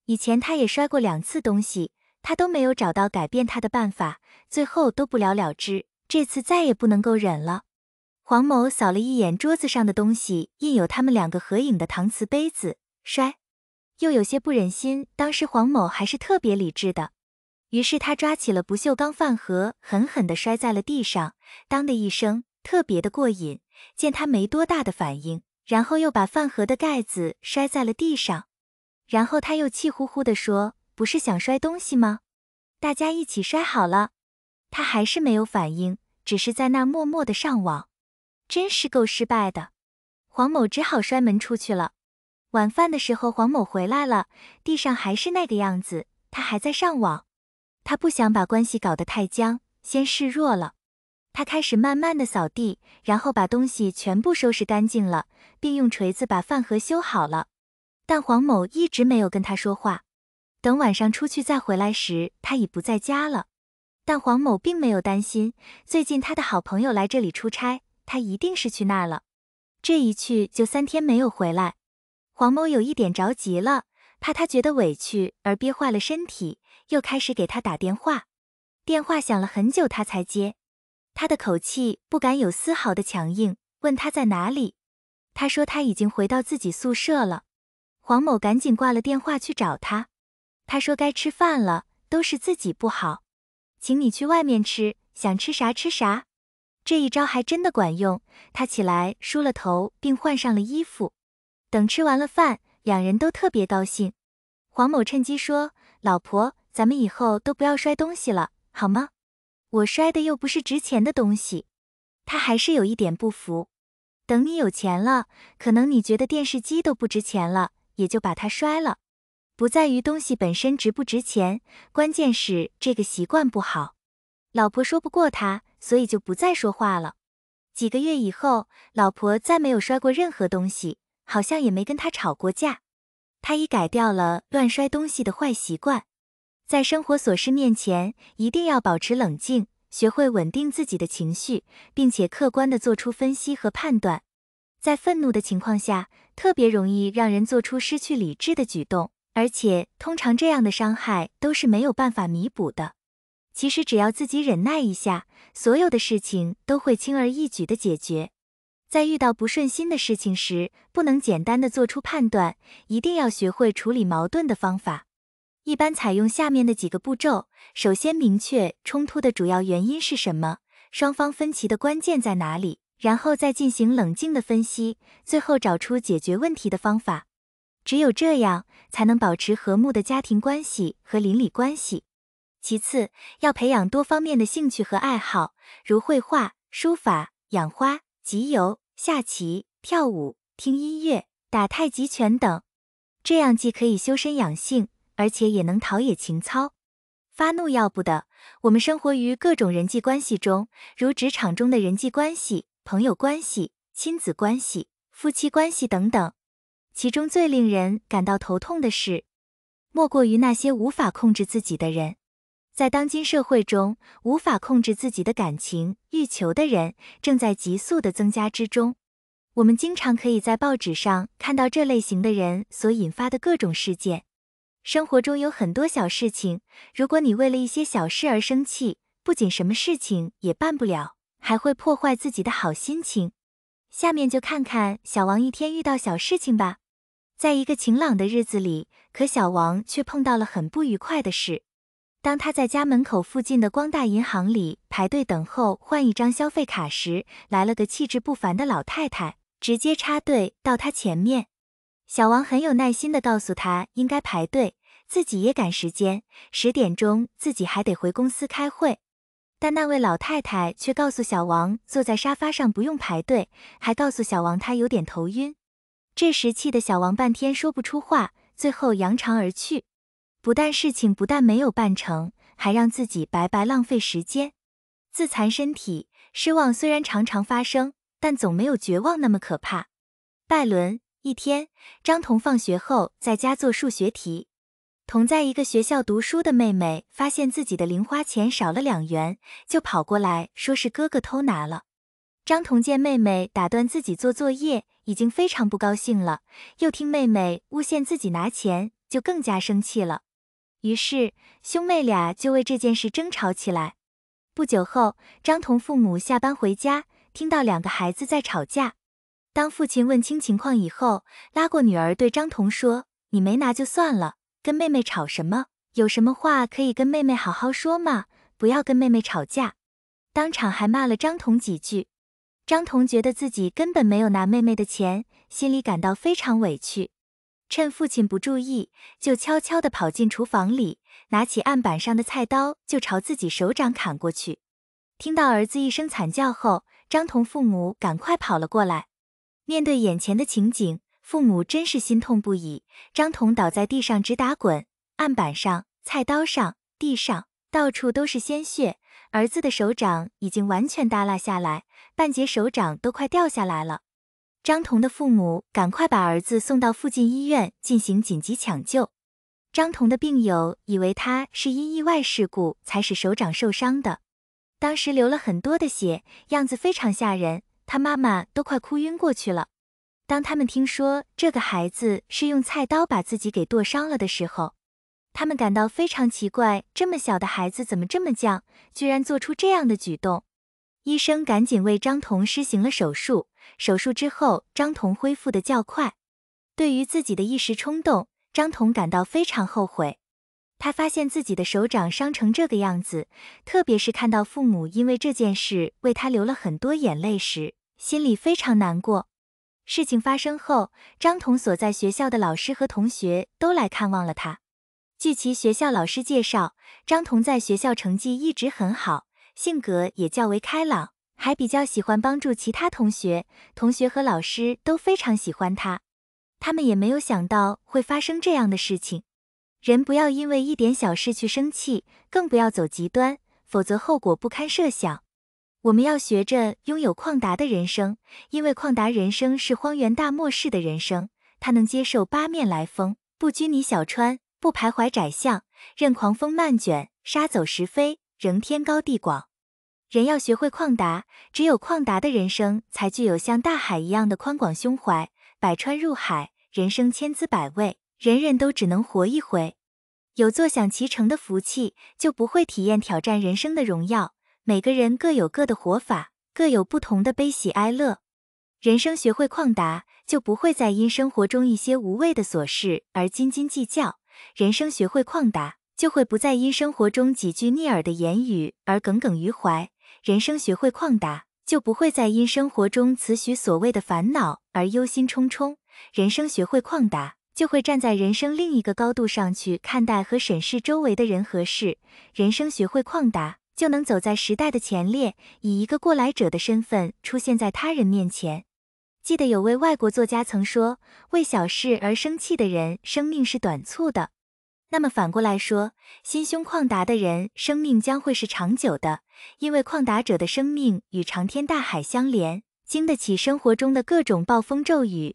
S1: 以前他也摔过两次东西，他都没有找到改变他的办法，最后都不了了之。这次再也不能够忍了。黄某扫了一眼桌子上的东西，印有他们两个合影的搪瓷杯子，摔。又有些不忍心。当时黄某还是特别理智的。于是他抓起了不锈钢饭盒，狠狠地摔在了地上，当的一声，特别的过瘾。见他没多大的反应，然后又把饭盒的盖子摔在了地上，然后他又气呼呼地说：“不是想摔东西吗？大家一起摔好了。”他还是没有反应，只是在那儿默默的上网，真是够失败的。黄某只好摔门出去了。晚饭的时候，黄某回来了，地上还是那个样子，他还在上网。他不想把关系搞得太僵，先示弱了。他开始慢慢的扫地，然后把东西全部收拾干净了，并用锤子把饭盒修好了。但黄某一直没有跟他说话。等晚上出去再回来时，他已不在家了。但黄某并没有担心，最近他的好朋友来这里出差，他一定是去那儿了。这一去就三天没有回来，黄某有一点着急了。怕他觉得委屈而憋坏了身体，又开始给他打电话。电话响了很久，他才接。他的口气不敢有丝毫的强硬，问他在哪里。他说他已经回到自己宿舍了。黄某赶紧挂了电话去找他。他说该吃饭了，都是自己不好，请你去外面吃，想吃啥吃啥。这一招还真的管用。他起来梳了头，并换上了衣服。等吃完了饭。两人都特别高兴，黄某趁机说：“老婆，咱们以后都不要摔东西了，好吗？我摔的又不是值钱的东西。”他还是有一点不服。等你有钱了，可能你觉得电视机都不值钱了，也就把它摔了。不在于东西本身值不值钱，关键是这个习惯不好。老婆说不过他，所以就不再说话了。几个月以后，老婆再没有摔过任何东西。好像也没跟他吵过架，他已改掉了乱摔东西的坏习惯，在生活琐事面前一定要保持冷静，学会稳定自己的情绪，并且客观地做出分析和判断。在愤怒的情况下，特别容易让人做出失去理智的举动，而且通常这样的伤害都是没有办法弥补的。其实只要自己忍耐一下，所有的事情都会轻而易举的解决。在遇到不顺心的事情时，不能简单的做出判断，一定要学会处理矛盾的方法。一般采用下面的几个步骤：首先，明确冲突的主要原因是什么，双方分歧的关键在哪里；然后再进行冷静的分析，最后找出解决问题的方法。只有这样，才能保持和睦的家庭关系和邻里关系。其次，要培养多方面的兴趣和爱好，如绘画、书法、养花、集邮。下棋、跳舞、听音乐、打太极拳等，这样既可以修身养性，而且也能陶冶情操。发怒要不得。我们生活于各种人际关系中，如职场中的人际关系、朋友关系、亲子关系、夫妻关系等等。其中最令人感到头痛的是，莫过于那些无法控制自己的人。在当今社会中，无法控制自己的感情欲求的人正在急速的增加之中。我们经常可以在报纸上看到这类型的人所引发的各种事件。生活中有很多小事情，如果你为了一些小事而生气，不仅什么事情也办不了，还会破坏自己的好心情。下面就看看小王一天遇到小事情吧。在一个晴朗的日子里，可小王却碰到了很不愉快的事。当他在家门口附近的光大银行里排队等候换一张消费卡时，来了个气质不凡的老太太，直接插队到他前面。小王很有耐心地告诉他应该排队，自己也赶时间，十点钟自己还得回公司开会。但那位老太太却告诉小王坐在沙发上不用排队，还告诉小王他有点头晕。这时气的小王半天说不出话，最后扬长而去。不但事情不但没有办成，还让自己白白浪费时间，自残身体。失望虽然常常发生，但总没有绝望那么可怕。拜伦一天，张彤放学后在家做数学题，同在一个学校读书的妹妹发现自己的零花钱少了两元，就跑过来说是哥哥偷拿了。张彤见妹妹打断自己做作业，已经非常不高兴了，又听妹妹诬陷自己拿钱，就更加生气了。于是，兄妹俩就为这件事争吵起来。不久后，张彤父母下班回家，听到两个孩子在吵架。当父亲问清情况以后，拉过女儿对张彤说：“你没拿就算了，跟妹妹吵什么？有什么话可以跟妹妹好好说嘛，不要跟妹妹吵架。”当场还骂了张彤几句。张彤觉得自己根本没有拿妹妹的钱，心里感到非常委屈。趁父亲不注意，就悄悄地跑进厨房里，拿起案板上的菜刀就朝自己手掌砍过去。听到儿子一声惨叫后，张彤父母赶快跑了过来。面对眼前的情景，父母真是心痛不已。张彤倒在地上直打滚，案板上、菜刀上、地上到处都是鲜血，儿子的手掌已经完全耷拉下来，半截手掌都快掉下来了。张彤的父母赶快把儿子送到附近医院进行紧急抢救。张彤的病友以为他是因意外事故才使手掌受伤的，当时流了很多的血，样子非常吓人，他妈妈都快哭晕过去了。当他们听说这个孩子是用菜刀把自己给剁伤了的时候，他们感到非常奇怪：这么小的孩子怎么这么犟，居然做出这样的举动？医生赶紧为张彤施行了手术。手术之后，张彤恢复的较快。对于自己的一时冲动，张彤感到非常后悔。他发现自己的手掌伤成这个样子，特别是看到父母因为这件事为他流了很多眼泪时，心里非常难过。事情发生后，张彤所在学校的老师和同学都来看望了他。据其学校老师介绍，张彤在学校成绩一直很好。性格也较为开朗，还比较喜欢帮助其他同学，同学和老师都非常喜欢他。他们也没有想到会发生这样的事情。人不要因为一点小事去生气，更不要走极端，否则后果不堪设想。我们要学着拥有旷达的人生，因为旷达人生是荒原大漠式的人生，他能接受八面来风，不拘泥小川，不徘徊窄巷，任狂风漫卷，沙走石飞。仍天高地广，人要学会旷达，只有旷达的人生才具有像大海一样的宽广胸怀，百川入海，人生千姿百味，人人都只能活一回，有坐享其成的福气，就不会体验挑战人生的荣耀。每个人各有各的活法，各有不同的悲喜哀乐，人生学会旷达，就不会再因生活中一些无谓的琐事而斤斤计较。人生学会旷达。就会不再因生活中几句逆耳的言语而耿耿于怀。人生学会旷达，就不会再因生活中此许所谓的烦恼而忧心忡忡。人生学会旷达，就会站在人生另一个高度上去看待和审视周围的人和事。人生学会旷达，就能走在时代的前列，以一个过来者的身份出现在他人面前。记得有位外国作家曾说：“为小事而生气的人，生命是短促的。”那么反过来说，心胸旷达的人，生命将会是长久的，因为旷达者的生命与长天大海相连，经得起生活中的各种暴风骤雨。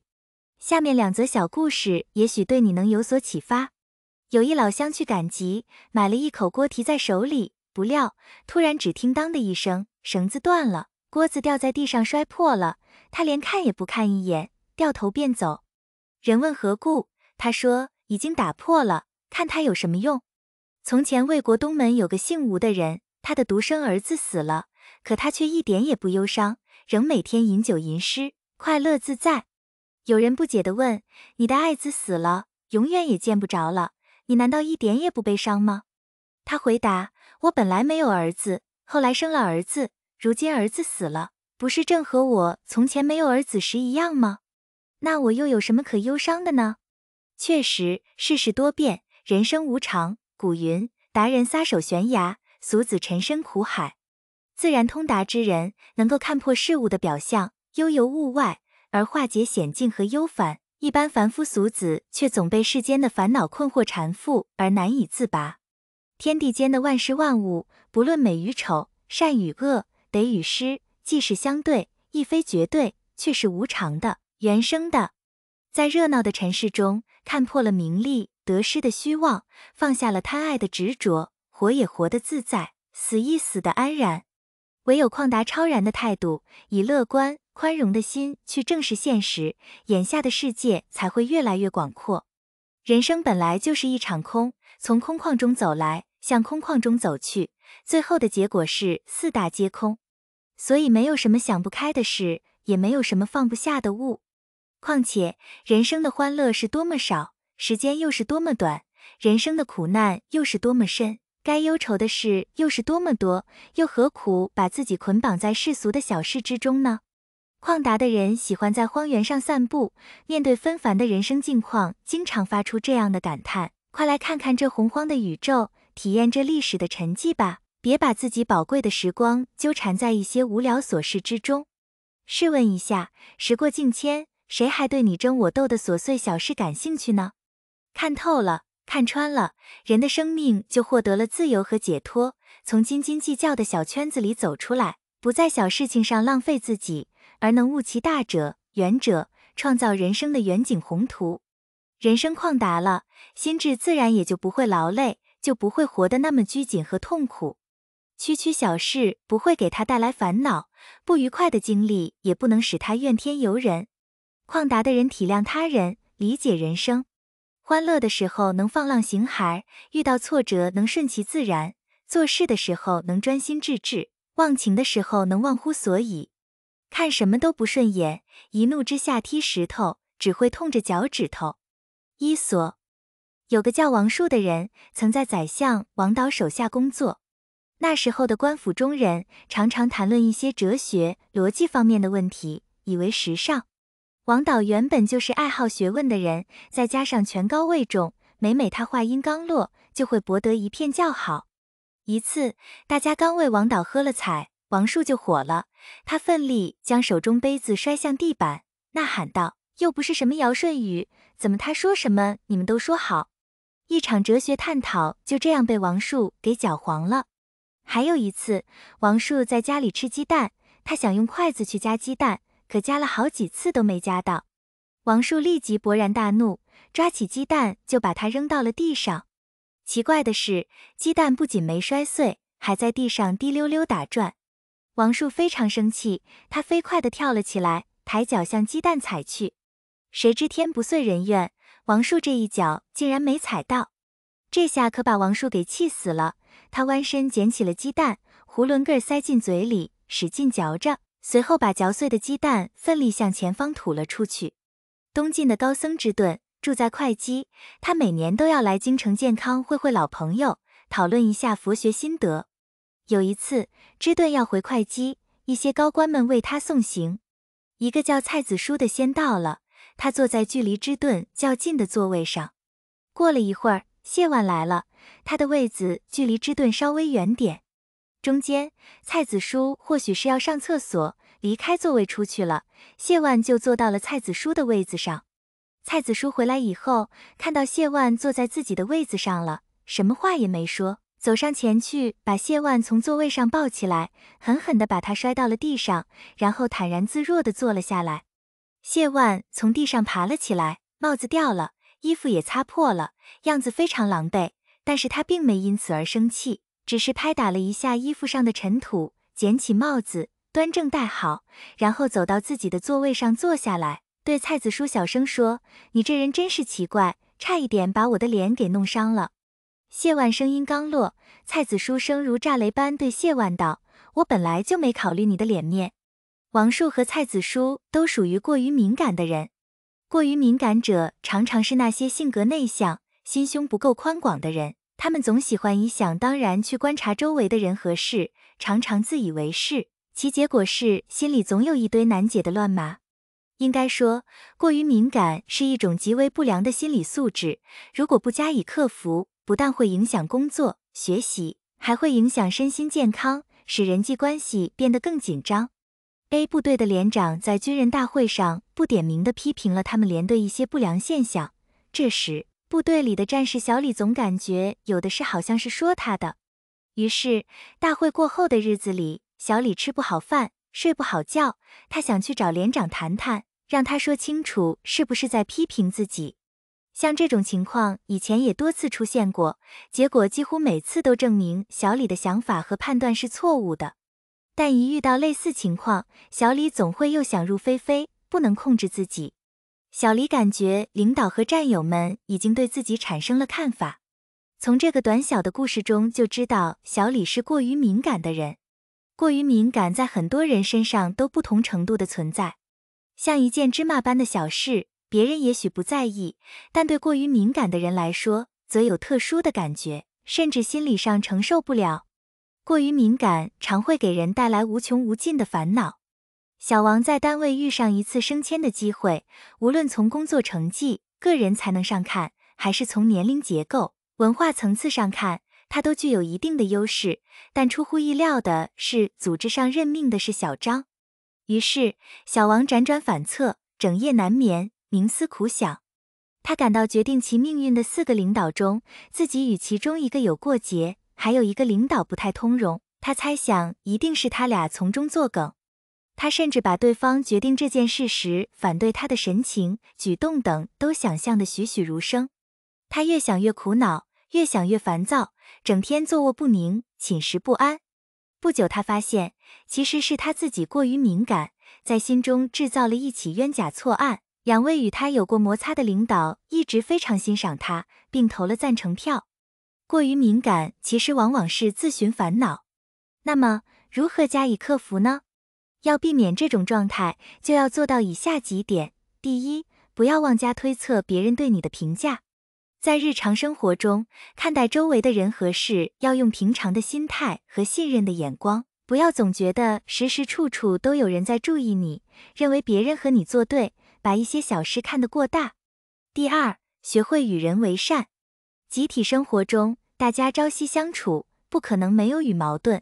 S1: 下面两则小故事，也许对你能有所启发。有一老乡去赶集，买了一口锅提在手里，不料突然只听当的一声，绳子断了，锅子掉在地上摔破了。他连看也不看一眼，掉头便走。人问何故，他说已经打破了。看他有什么用？从前魏国东门有个姓吴的人，他的独生儿子死了，可他却一点也不忧伤，仍每天饮酒吟诗，快乐自在。有人不解的问：“你的爱子死了，永远也见不着了，你难道一点也不悲伤吗？”他回答：“我本来没有儿子，后来生了儿子，如今儿子死了，不是正和我从前没有儿子时一样吗？那我又有什么可忧伤的呢？”确实，世事多变。人生无常，古云：达人撒手悬崖，俗子沉身苦海。自然通达之人，能够看破事物的表象，悠游物外，而化解险境和忧烦；一般凡夫俗子，却总被世间的烦恼困惑缠缚，而难以自拔。天地间的万事万物，不论美与丑、善与恶、得与失，既是相对，亦非绝对，却是无常的、原生的。在热闹的尘世中，看破了名利。得失的虚妄，放下了贪爱的执着，活也活得自在，死亦死的安然。唯有旷达超然的态度，以乐观宽容的心去正视现实，眼下的世界才会越来越广阔。人生本来就是一场空，从空旷中走来，向空旷中走去，最后的结果是四大皆空。所以没有什么想不开的事，也没有什么放不下的物。况且人生的欢乐是多么少。时间又是多么短，人生的苦难又是多么深，该忧愁的事又是多么多，又何苦把自己捆绑在世俗的小事之中呢？旷达的人喜欢在荒原上散步，面对纷繁的人生境况，经常发出这样的感叹：快来看看这洪荒的宇宙，体验这历史的沉寂吧！别把自己宝贵的时光纠缠在一些无聊琐事之中。试问一下，时过境迁，谁还对你争我斗的琐碎小事感兴趣呢？看透了，看穿了，人的生命就获得了自由和解脱，从斤斤计较的小圈子里走出来，不在小事情上浪费自己，而能悟其大者远者，创造人生的远景宏图。人生旷达了，心智自然也就不会劳累，就不会活得那么拘谨和痛苦。区区小事不会给他带来烦恼，不愉快的经历也不能使他怨天尤人。旷达的人体谅他人，理解人生。欢乐的时候能放浪形骸，遇到挫折能顺其自然，做事的时候能专心致志，忘情的时候能忘乎所以，看什么都不顺眼，一怒之下踢石头只会痛着脚趾头。伊索有个叫王树的人，曾在宰相王导手下工作，那时候的官府中人常常谈论一些哲学、逻辑方面的问题，以为时尚。王导原本就是爱好学问的人，再加上权高位重，每每他话音刚落，就会博得一片叫好。一次，大家刚为王导喝了彩，王树就火了，他奋力将手中杯子摔向地板，呐喊道：“又不是什么尧舜禹，怎么他说什么你们都说好？”一场哲学探讨就这样被王树给搅黄了。还有一次，王树在家里吃鸡蛋，他想用筷子去夹鸡蛋。可夹了好几次都没夹到，王树立即勃然大怒，抓起鸡蛋就把它扔到了地上。奇怪的是，鸡蛋不仅没摔碎，还在地上滴溜溜打转。王树非常生气，他飞快地跳了起来，抬脚向鸡蛋踩去。谁知天不遂人愿，王树这一脚竟然没踩到。这下可把王树给气死了，他弯身捡起了鸡蛋，囫囵个儿塞进嘴里，使劲嚼着。随后把嚼碎的鸡蛋奋力向前方吐了出去。东晋的高僧芝顿住在会稽，他每年都要来京城健康会会老朋友，讨论一下佛学心得。有一次，芝顿要回会稽，一些高官们为他送行。一个叫蔡子书的先到了，他坐在距离芝顿较近的座位上。过了一会儿，谢万来了，他的位子距离芝顿稍微远点。中间，蔡子书或许是要上厕所，离开座位出去了。谢万就坐到了蔡子书的位子上。蔡子书回来以后，看到谢万坐在自己的位子上了，什么话也没说，走上前去把谢万从座位上抱起来，狠狠的把他摔到了地上，然后坦然自若的坐了下来。谢万从地上爬了起来，帽子掉了，衣服也擦破了，样子非常狼狈，但是他并没因此而生气。只是拍打了一下衣服上的尘土，捡起帽子，端正戴好，然后走到自己的座位上坐下来，对蔡子书小声说：“你这人真是奇怪，差一点把我的脸给弄伤了。”谢万声音刚落，蔡子书声如炸雷般对谢万道：“我本来就没考虑你的脸面。”王树和蔡子书都属于过于敏感的人，过于敏感者常常是那些性格内向、心胸不够宽广的人。他们总喜欢以想当然去观察周围的人和事，常常自以为是，其结果是心里总有一堆难解的乱麻。应该说，过于敏感是一种极为不良的心理素质，如果不加以克服，不但会影响工作、学习，还会影响身心健康，使人际关系变得更紧张。A 部队的连长在军人大会上不点名地批评了他们连队一些不良现象，这时。部队里的战士小李总感觉有的事好像是说他的，于是大会过后的日子里，小李吃不好饭，睡不好觉。他想去找连长谈谈，让他说清楚是不是在批评自己。像这种情况以前也多次出现过，结果几乎每次都证明小李的想法和判断是错误的。但一遇到类似情况，小李总会又想入非非，不能控制自己。小李感觉领导和战友们已经对自己产生了看法，从这个短小的故事中就知道，小李是过于敏感的人。过于敏感在很多人身上都不同程度的存在，像一件芝麻般的小事，别人也许不在意，但对过于敏感的人来说，则有特殊的感觉，甚至心理上承受不了。过于敏感常会给人带来无穷无尽的烦恼。小王在单位遇上一次升迁的机会，无论从工作成绩、个人才能上看，还是从年龄结构、文化层次上看，他都具有一定的优势。但出乎意料的是，组织上任命的是小张。于是，小王辗转反侧，整夜难眠，冥思苦想。他感到决定其命运的四个领导中，自己与其中一个有过节，还有一个领导不太通融。他猜想，一定是他俩从中作梗。他甚至把对方决定这件事时反对他的神情、举动等都想象的栩栩如生。他越想越苦恼，越想越烦躁，整天坐卧不宁，寝食不安。不久，他发现其实是他自己过于敏感，在心中制造了一起冤假错案。两位与他有过摩擦的领导一直非常欣赏他，并投了赞成票。过于敏感其实往往是自寻烦恼。那么，如何加以克服呢？要避免这种状态，就要做到以下几点：第一，不要妄加推测别人对你的评价，在日常生活中看待周围的人和事，要用平常的心态和信任的眼光，不要总觉得时时处处都有人在注意你，认为别人和你作对，把一些小事看得过大。第二，学会与人为善，集体生活中大家朝夕相处，不可能没有与矛盾。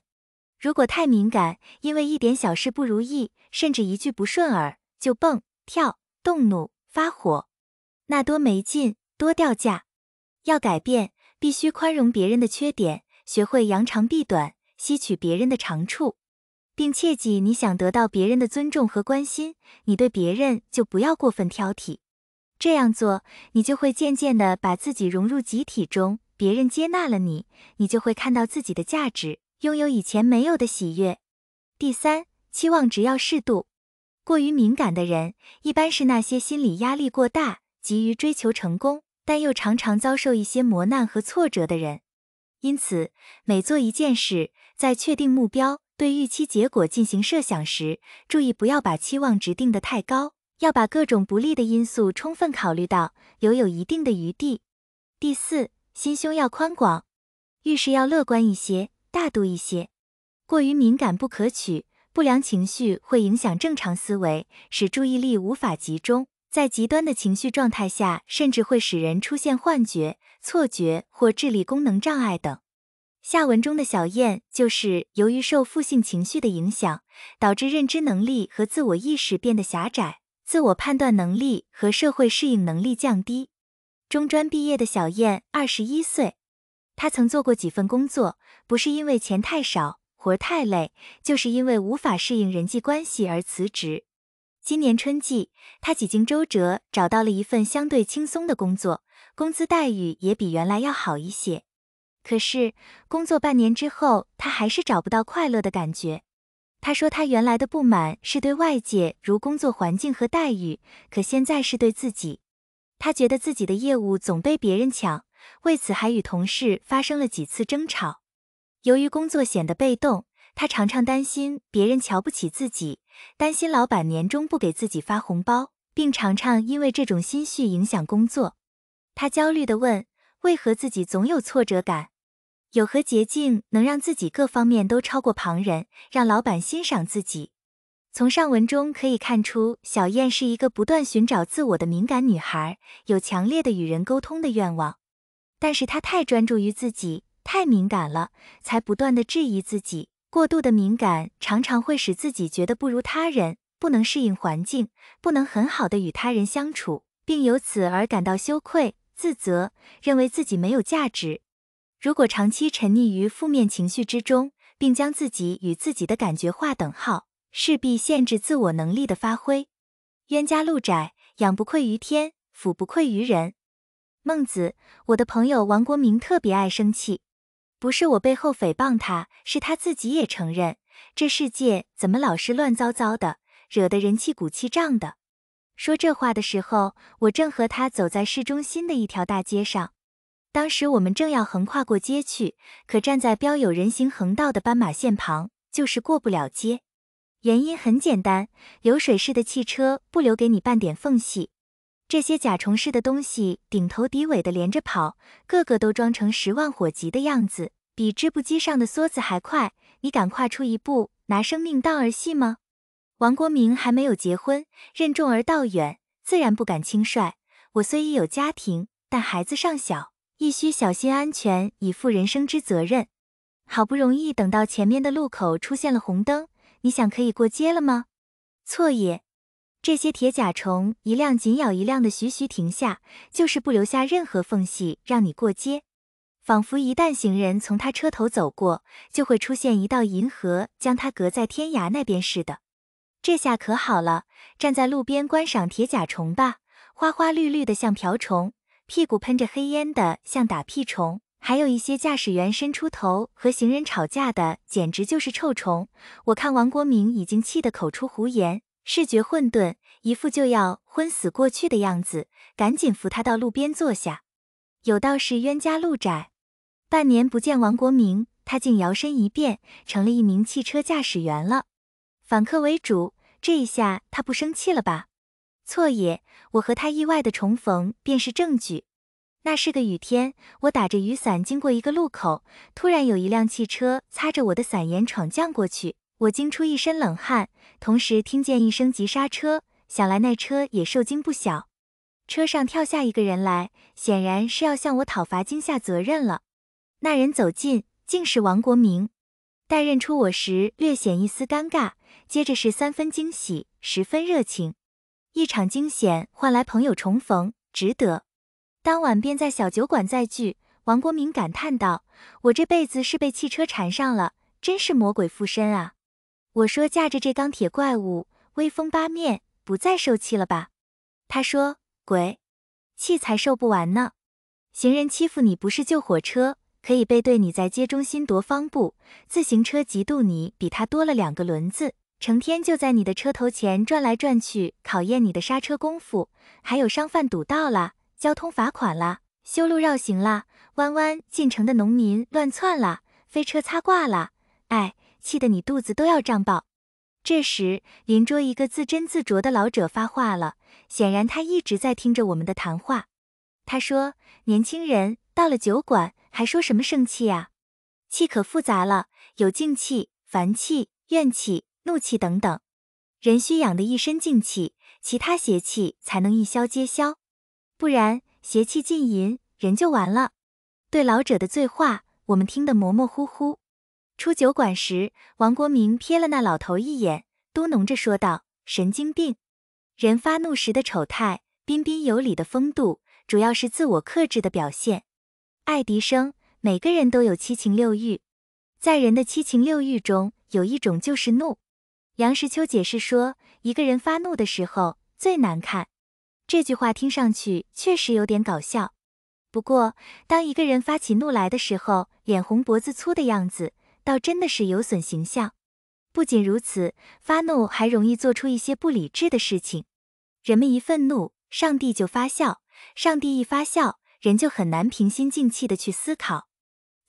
S1: 如果太敏感，因为一点小事不如意，甚至一句不顺耳就蹦跳、动怒、发火，那多没劲，多掉价。要改变，必须宽容别人的缺点，学会扬长避短，吸取别人的长处，并切记，你想得到别人的尊重和关心，你对别人就不要过分挑剔。这样做，你就会渐渐的把自己融入集体中，别人接纳了你，你就会看到自己的价值。拥有以前没有的喜悦。第三，期望值要适度。过于敏感的人，一般是那些心理压力过大、急于追求成功，但又常常遭受一些磨难和挫折的人。因此，每做一件事，在确定目标、对预期结果进行设想时，注意不要把期望值定得太高，要把各种不利的因素充分考虑到，留有一定的余地。第四，心胸要宽广，遇事要乐观一些。大度一些，过于敏感不可取。不良情绪会影响正常思维，使注意力无法集中。在极端的情绪状态下，甚至会使人出现幻觉、错觉或智力功能障碍等。下文中的小燕就是由于受负性情绪的影响，导致认知能力和自我意识变得狭窄，自我判断能力和社会适应能力降低。中专毕业的小燕，二十一岁。他曾做过几份工作，不是因为钱太少、活太累，就是因为无法适应人际关系而辞职。今年春季，他几经周折找到了一份相对轻松的工作，工资待遇也比原来要好一些。可是，工作半年之后，他还是找不到快乐的感觉。他说，他原来的不满是对外界，如工作环境和待遇，可现在是对自己。他觉得自己的业务总被别人抢。为此还与同事发生了几次争吵，由于工作显得被动，他常常担心别人瞧不起自己，担心老板年终不给自己发红包，并常常因为这种心绪影响工作。他焦虑地问：为何自己总有挫折感？有何捷径能让自己各方面都超过旁人，让老板欣赏自己？从上文中可以看出，小燕是一个不断寻找自我的敏感女孩，有强烈的与人沟通的愿望。但是他太专注于自己，太敏感了，才不断的质疑自己。过度的敏感常常会使自己觉得不如他人，不能适应环境，不能很好的与他人相处，并由此而感到羞愧、自责，认为自己没有价值。如果长期沉溺于负面情绪之中，并将自己与自己的感觉划等号，势必限制自我能力的发挥。冤家路窄，仰不愧于天，俯不愧于人。孟子，我的朋友王国明特别爱生气，不是我背后诽谤他，是他自己也承认，这世界怎么老是乱糟糟的，惹得人气鼓气胀的。说这话的时候，我正和他走在市中心的一条大街上，当时我们正要横跨过街去，可站在标有人行横道的斑马线旁，就是过不了街。原因很简单，流水式的汽车不留给你半点缝隙。这些甲虫似的东西顶头底尾的连着跑，个个都装成十万火急的样子，比织布机上的梭子还快。你敢跨出一步，拿生命当儿戏吗？王国明还没有结婚，任重而道远，自然不敢轻率。我虽已有家庭，但孩子尚小，亦需小心安全，以负人生之责任。好不容易等到前面的路口出现了红灯，你想可以过街了吗？错也。这些铁甲虫一辆紧咬一辆的徐徐停下，就是不留下任何缝隙让你过街，仿佛一旦行人从它车头走过，就会出现一道银河将它隔在天涯那边似的。这下可好了，站在路边观赏铁甲虫吧，花花绿绿的像瓢虫，屁股喷着黑烟的像打屁虫，还有一些驾驶员伸出头和行人吵架的，简直就是臭虫。我看王国明已经气得口出胡言。视觉混沌，一副就要昏死过去的样子，赶紧扶他到路边坐下。有道是冤家路窄，半年不见王国明，他竟摇身一变成了一名汽车驾驶员了。反客为主，这一下他不生气了吧？错也，我和他意外的重逢便是证据。那是个雨天，我打着雨伞经过一个路口，突然有一辆汽车擦着我的伞沿闯将过去。我惊出一身冷汗，同时听见一声急刹车，想来那车也受惊不小。车上跳下一个人来，显然是要向我讨伐惊吓责任了。那人走近，竟是王国明。待认出我时，略显一丝尴尬，接着是三分惊喜，十分热情。一场惊险换来朋友重逢，值得。当晚便在小酒馆再聚。王国明感叹道：“我这辈子是被汽车缠上了，真是魔鬼附身啊！”我说：“驾着这钢铁怪物，威风八面，不再受气了吧？”他说：“鬼，气才受不完呢。行人欺负你不是救火车，可以背对你在街中心踱方步；自行车嫉妒你比他多了两个轮子，成天就在你的车头前转来转去，考验你的刹车功夫。还有商贩堵道啦，交通罚款啦，修路绕行啦，弯弯进城的农民乱窜啦，飞车擦挂啦，哎。”气得你肚子都要胀爆。这时，邻桌一个自斟自酌的老者发话了，显然他一直在听着我们的谈话。他说：“年轻人到了酒馆，还说什么生气呀？气可复杂了，有静气、烦气、怨气、怒气等等。人需养的一身静气，其他邪气才能一消皆消，不然邪气浸淫，人就完了。”对老者的醉话，我们听得模模糊糊。出酒馆时，王国明瞥了那老头一眼，嘟哝着说道：“神经病，人发怒时的丑态，彬彬有礼的风度，主要是自我克制的表现。”爱迪生，每个人都有七情六欲，在人的七情六欲中，有一种就是怒。杨石秋解释说：“一个人发怒的时候最难看。”这句话听上去确实有点搞笑，不过当一个人发起怒来的时候，脸红脖子粗的样子。倒真的是有损形象。不仅如此，发怒还容易做出一些不理智的事情。人们一愤怒，上帝就发笑；上帝一发笑，人就很难平心静气的去思考。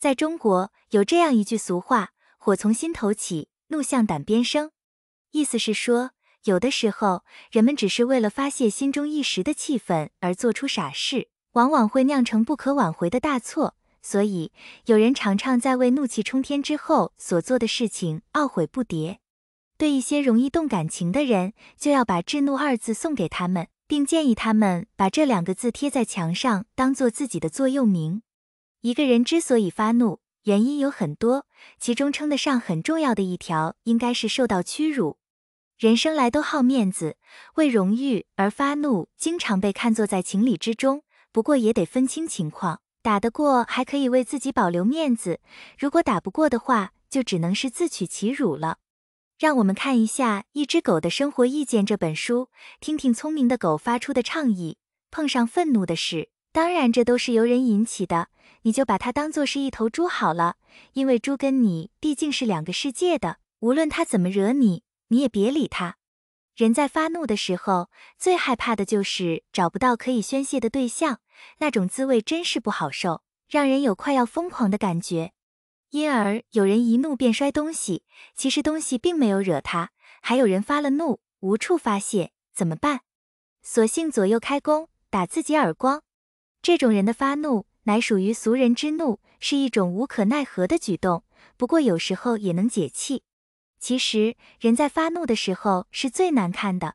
S1: 在中国有这样一句俗话：“火从心头起，怒向胆边生。”意思是说，有的时候人们只是为了发泄心中一时的气愤而做出傻事，往往会酿成不可挽回的大错。所以，有人常常在为怒气冲天之后所做的事情懊悔不迭。对一些容易动感情的人，就要把“制怒”二字送给他们，并建议他们把这两个字贴在墙上，当做自己的座右铭。一个人之所以发怒，原因有很多，其中称得上很重要的一条，应该是受到屈辱。人生来都好面子，为荣誉而发怒，经常被看作在情理之中。不过也得分清情况。打得过还可以为自己保留面子，如果打不过的话，就只能是自取其辱了。让我们看一下《一只狗的生活意见》这本书，听听聪明的狗发出的倡议。碰上愤怒的事，当然这都是由人引起的，你就把它当做是一头猪好了，因为猪跟你毕竟是两个世界的。无论它怎么惹你，你也别理它。人在发怒的时候，最害怕的就是找不到可以宣泄的对象，那种滋味真是不好受，让人有快要疯狂的感觉。因而有人一怒便摔东西，其实东西并没有惹他。还有人发了怒无处发泄，怎么办？索性左右开弓打自己耳光。这种人的发怒乃属于俗人之怒，是一种无可奈何的举动，不过有时候也能解气。其实人在发怒的时候是最难看的，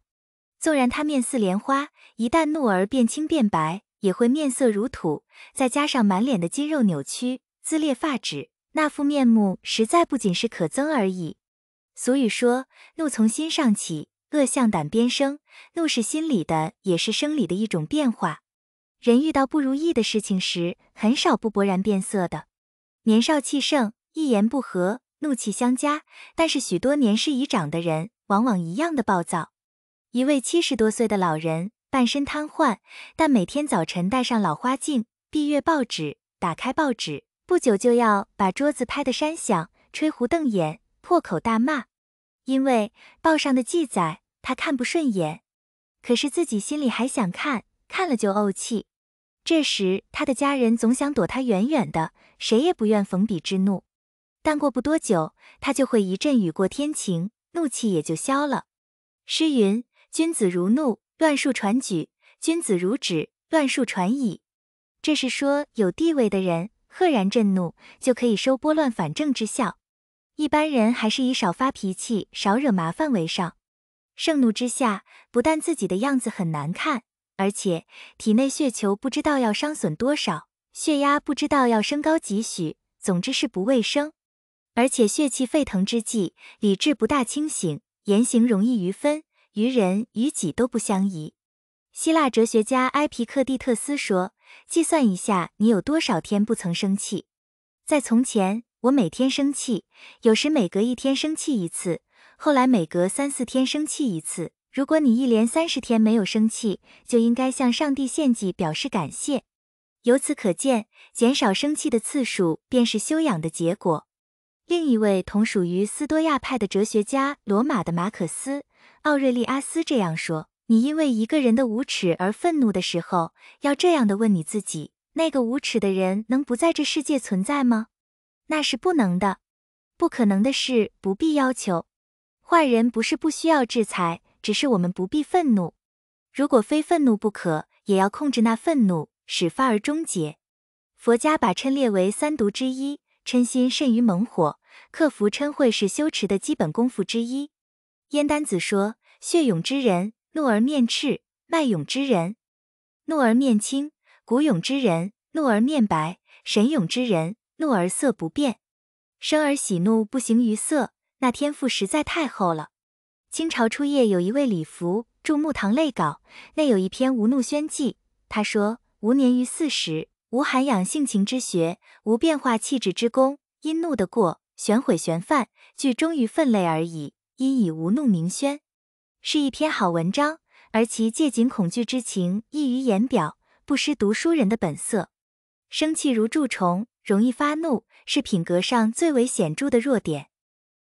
S1: 纵然他面似莲花，一旦怒而变青变白，也会面色如土，再加上满脸的肌肉扭曲、撕裂发指，那副面目实在不仅是可憎而已。俗语说，怒从心上起，恶向胆边生，怒是心理的，也是生理的一种变化。人遇到不如意的事情时，很少不勃然变色的。年少气盛，一言不合。怒气相加，但是许多年事已长的人往往一样的暴躁。一位七十多岁的老人，半身瘫痪，但每天早晨戴上老花镜，闭月报纸，打开报纸，不久就要把桌子拍得山响，吹胡瞪眼，破口大骂。因为报上的记载他看不顺眼，可是自己心里还想看，看了就怄气。这时他的家人总想躲他远远的，谁也不愿逢彼之怒。但过不多久，他就会一阵雨过天晴，怒气也就消了。诗云：“君子如怒，乱数传举；君子如止，乱数传矣。”这是说有地位的人赫然震怒，就可以收拨乱反正之效。一般人还是以少发脾气、少惹麻烦为上。盛怒之下，不但自己的样子很难看，而且体内血球不知道要伤损多少，血压不知道要升高几许，总之是不卫生。而且血气沸腾之际，理智不大清醒，言行容易逾分，于人于己都不相宜。希腊哲学家埃皮克蒂特斯说：“计算一下，你有多少天不曾生气？在从前，我每天生气，有时每隔一天生气一次；后来每隔三四天生气一次。如果你一连三十天没有生气，就应该向上帝献祭，表示感谢。由此可见，减少生气的次数，便是修养的结果。”另一位同属于斯多亚派的哲学家罗马的马可斯·奥瑞利阿斯这样说：“你因为一个人的无耻而愤怒的时候，要这样的问你自己：那个无耻的人能不在这世界存在吗？那是不能的，不可能的事不必要求。坏人不是不需要制裁，只是我们不必愤怒。如果非愤怒不可，也要控制那愤怒，使发而终结。佛家把嗔列为三毒之一，嗔心甚于猛火。”克服嗔恚是修持的基本功夫之一。燕丹子说：血勇之人怒而面赤，脉勇之人怒而面青，骨勇之人怒而面白，神勇之人怒而色不变，生而喜怒不形于色。那天赋实在太厚了。清朝初叶有一位李福著《木堂类稿》，内有一篇《无怒宣记》，他说：吾年逾四十，无涵养性情之学，无变化气质之功，因怒的过。悬毁悬犯，具忠于分类而已。因以无怒明宣，是一篇好文章。而其借景恐惧之情溢于言表，不失读书人的本色。生气如蛀虫，容易发怒，是品格上最为显著的弱点。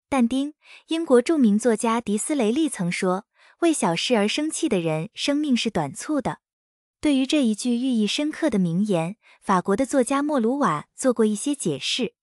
S1: 但丁，英国著名作家迪斯雷利曾说：“为小事而生气的人，生命是短促的。”对于这一句寓意深刻的名言，法国的作家莫鲁瓦做过一些解释。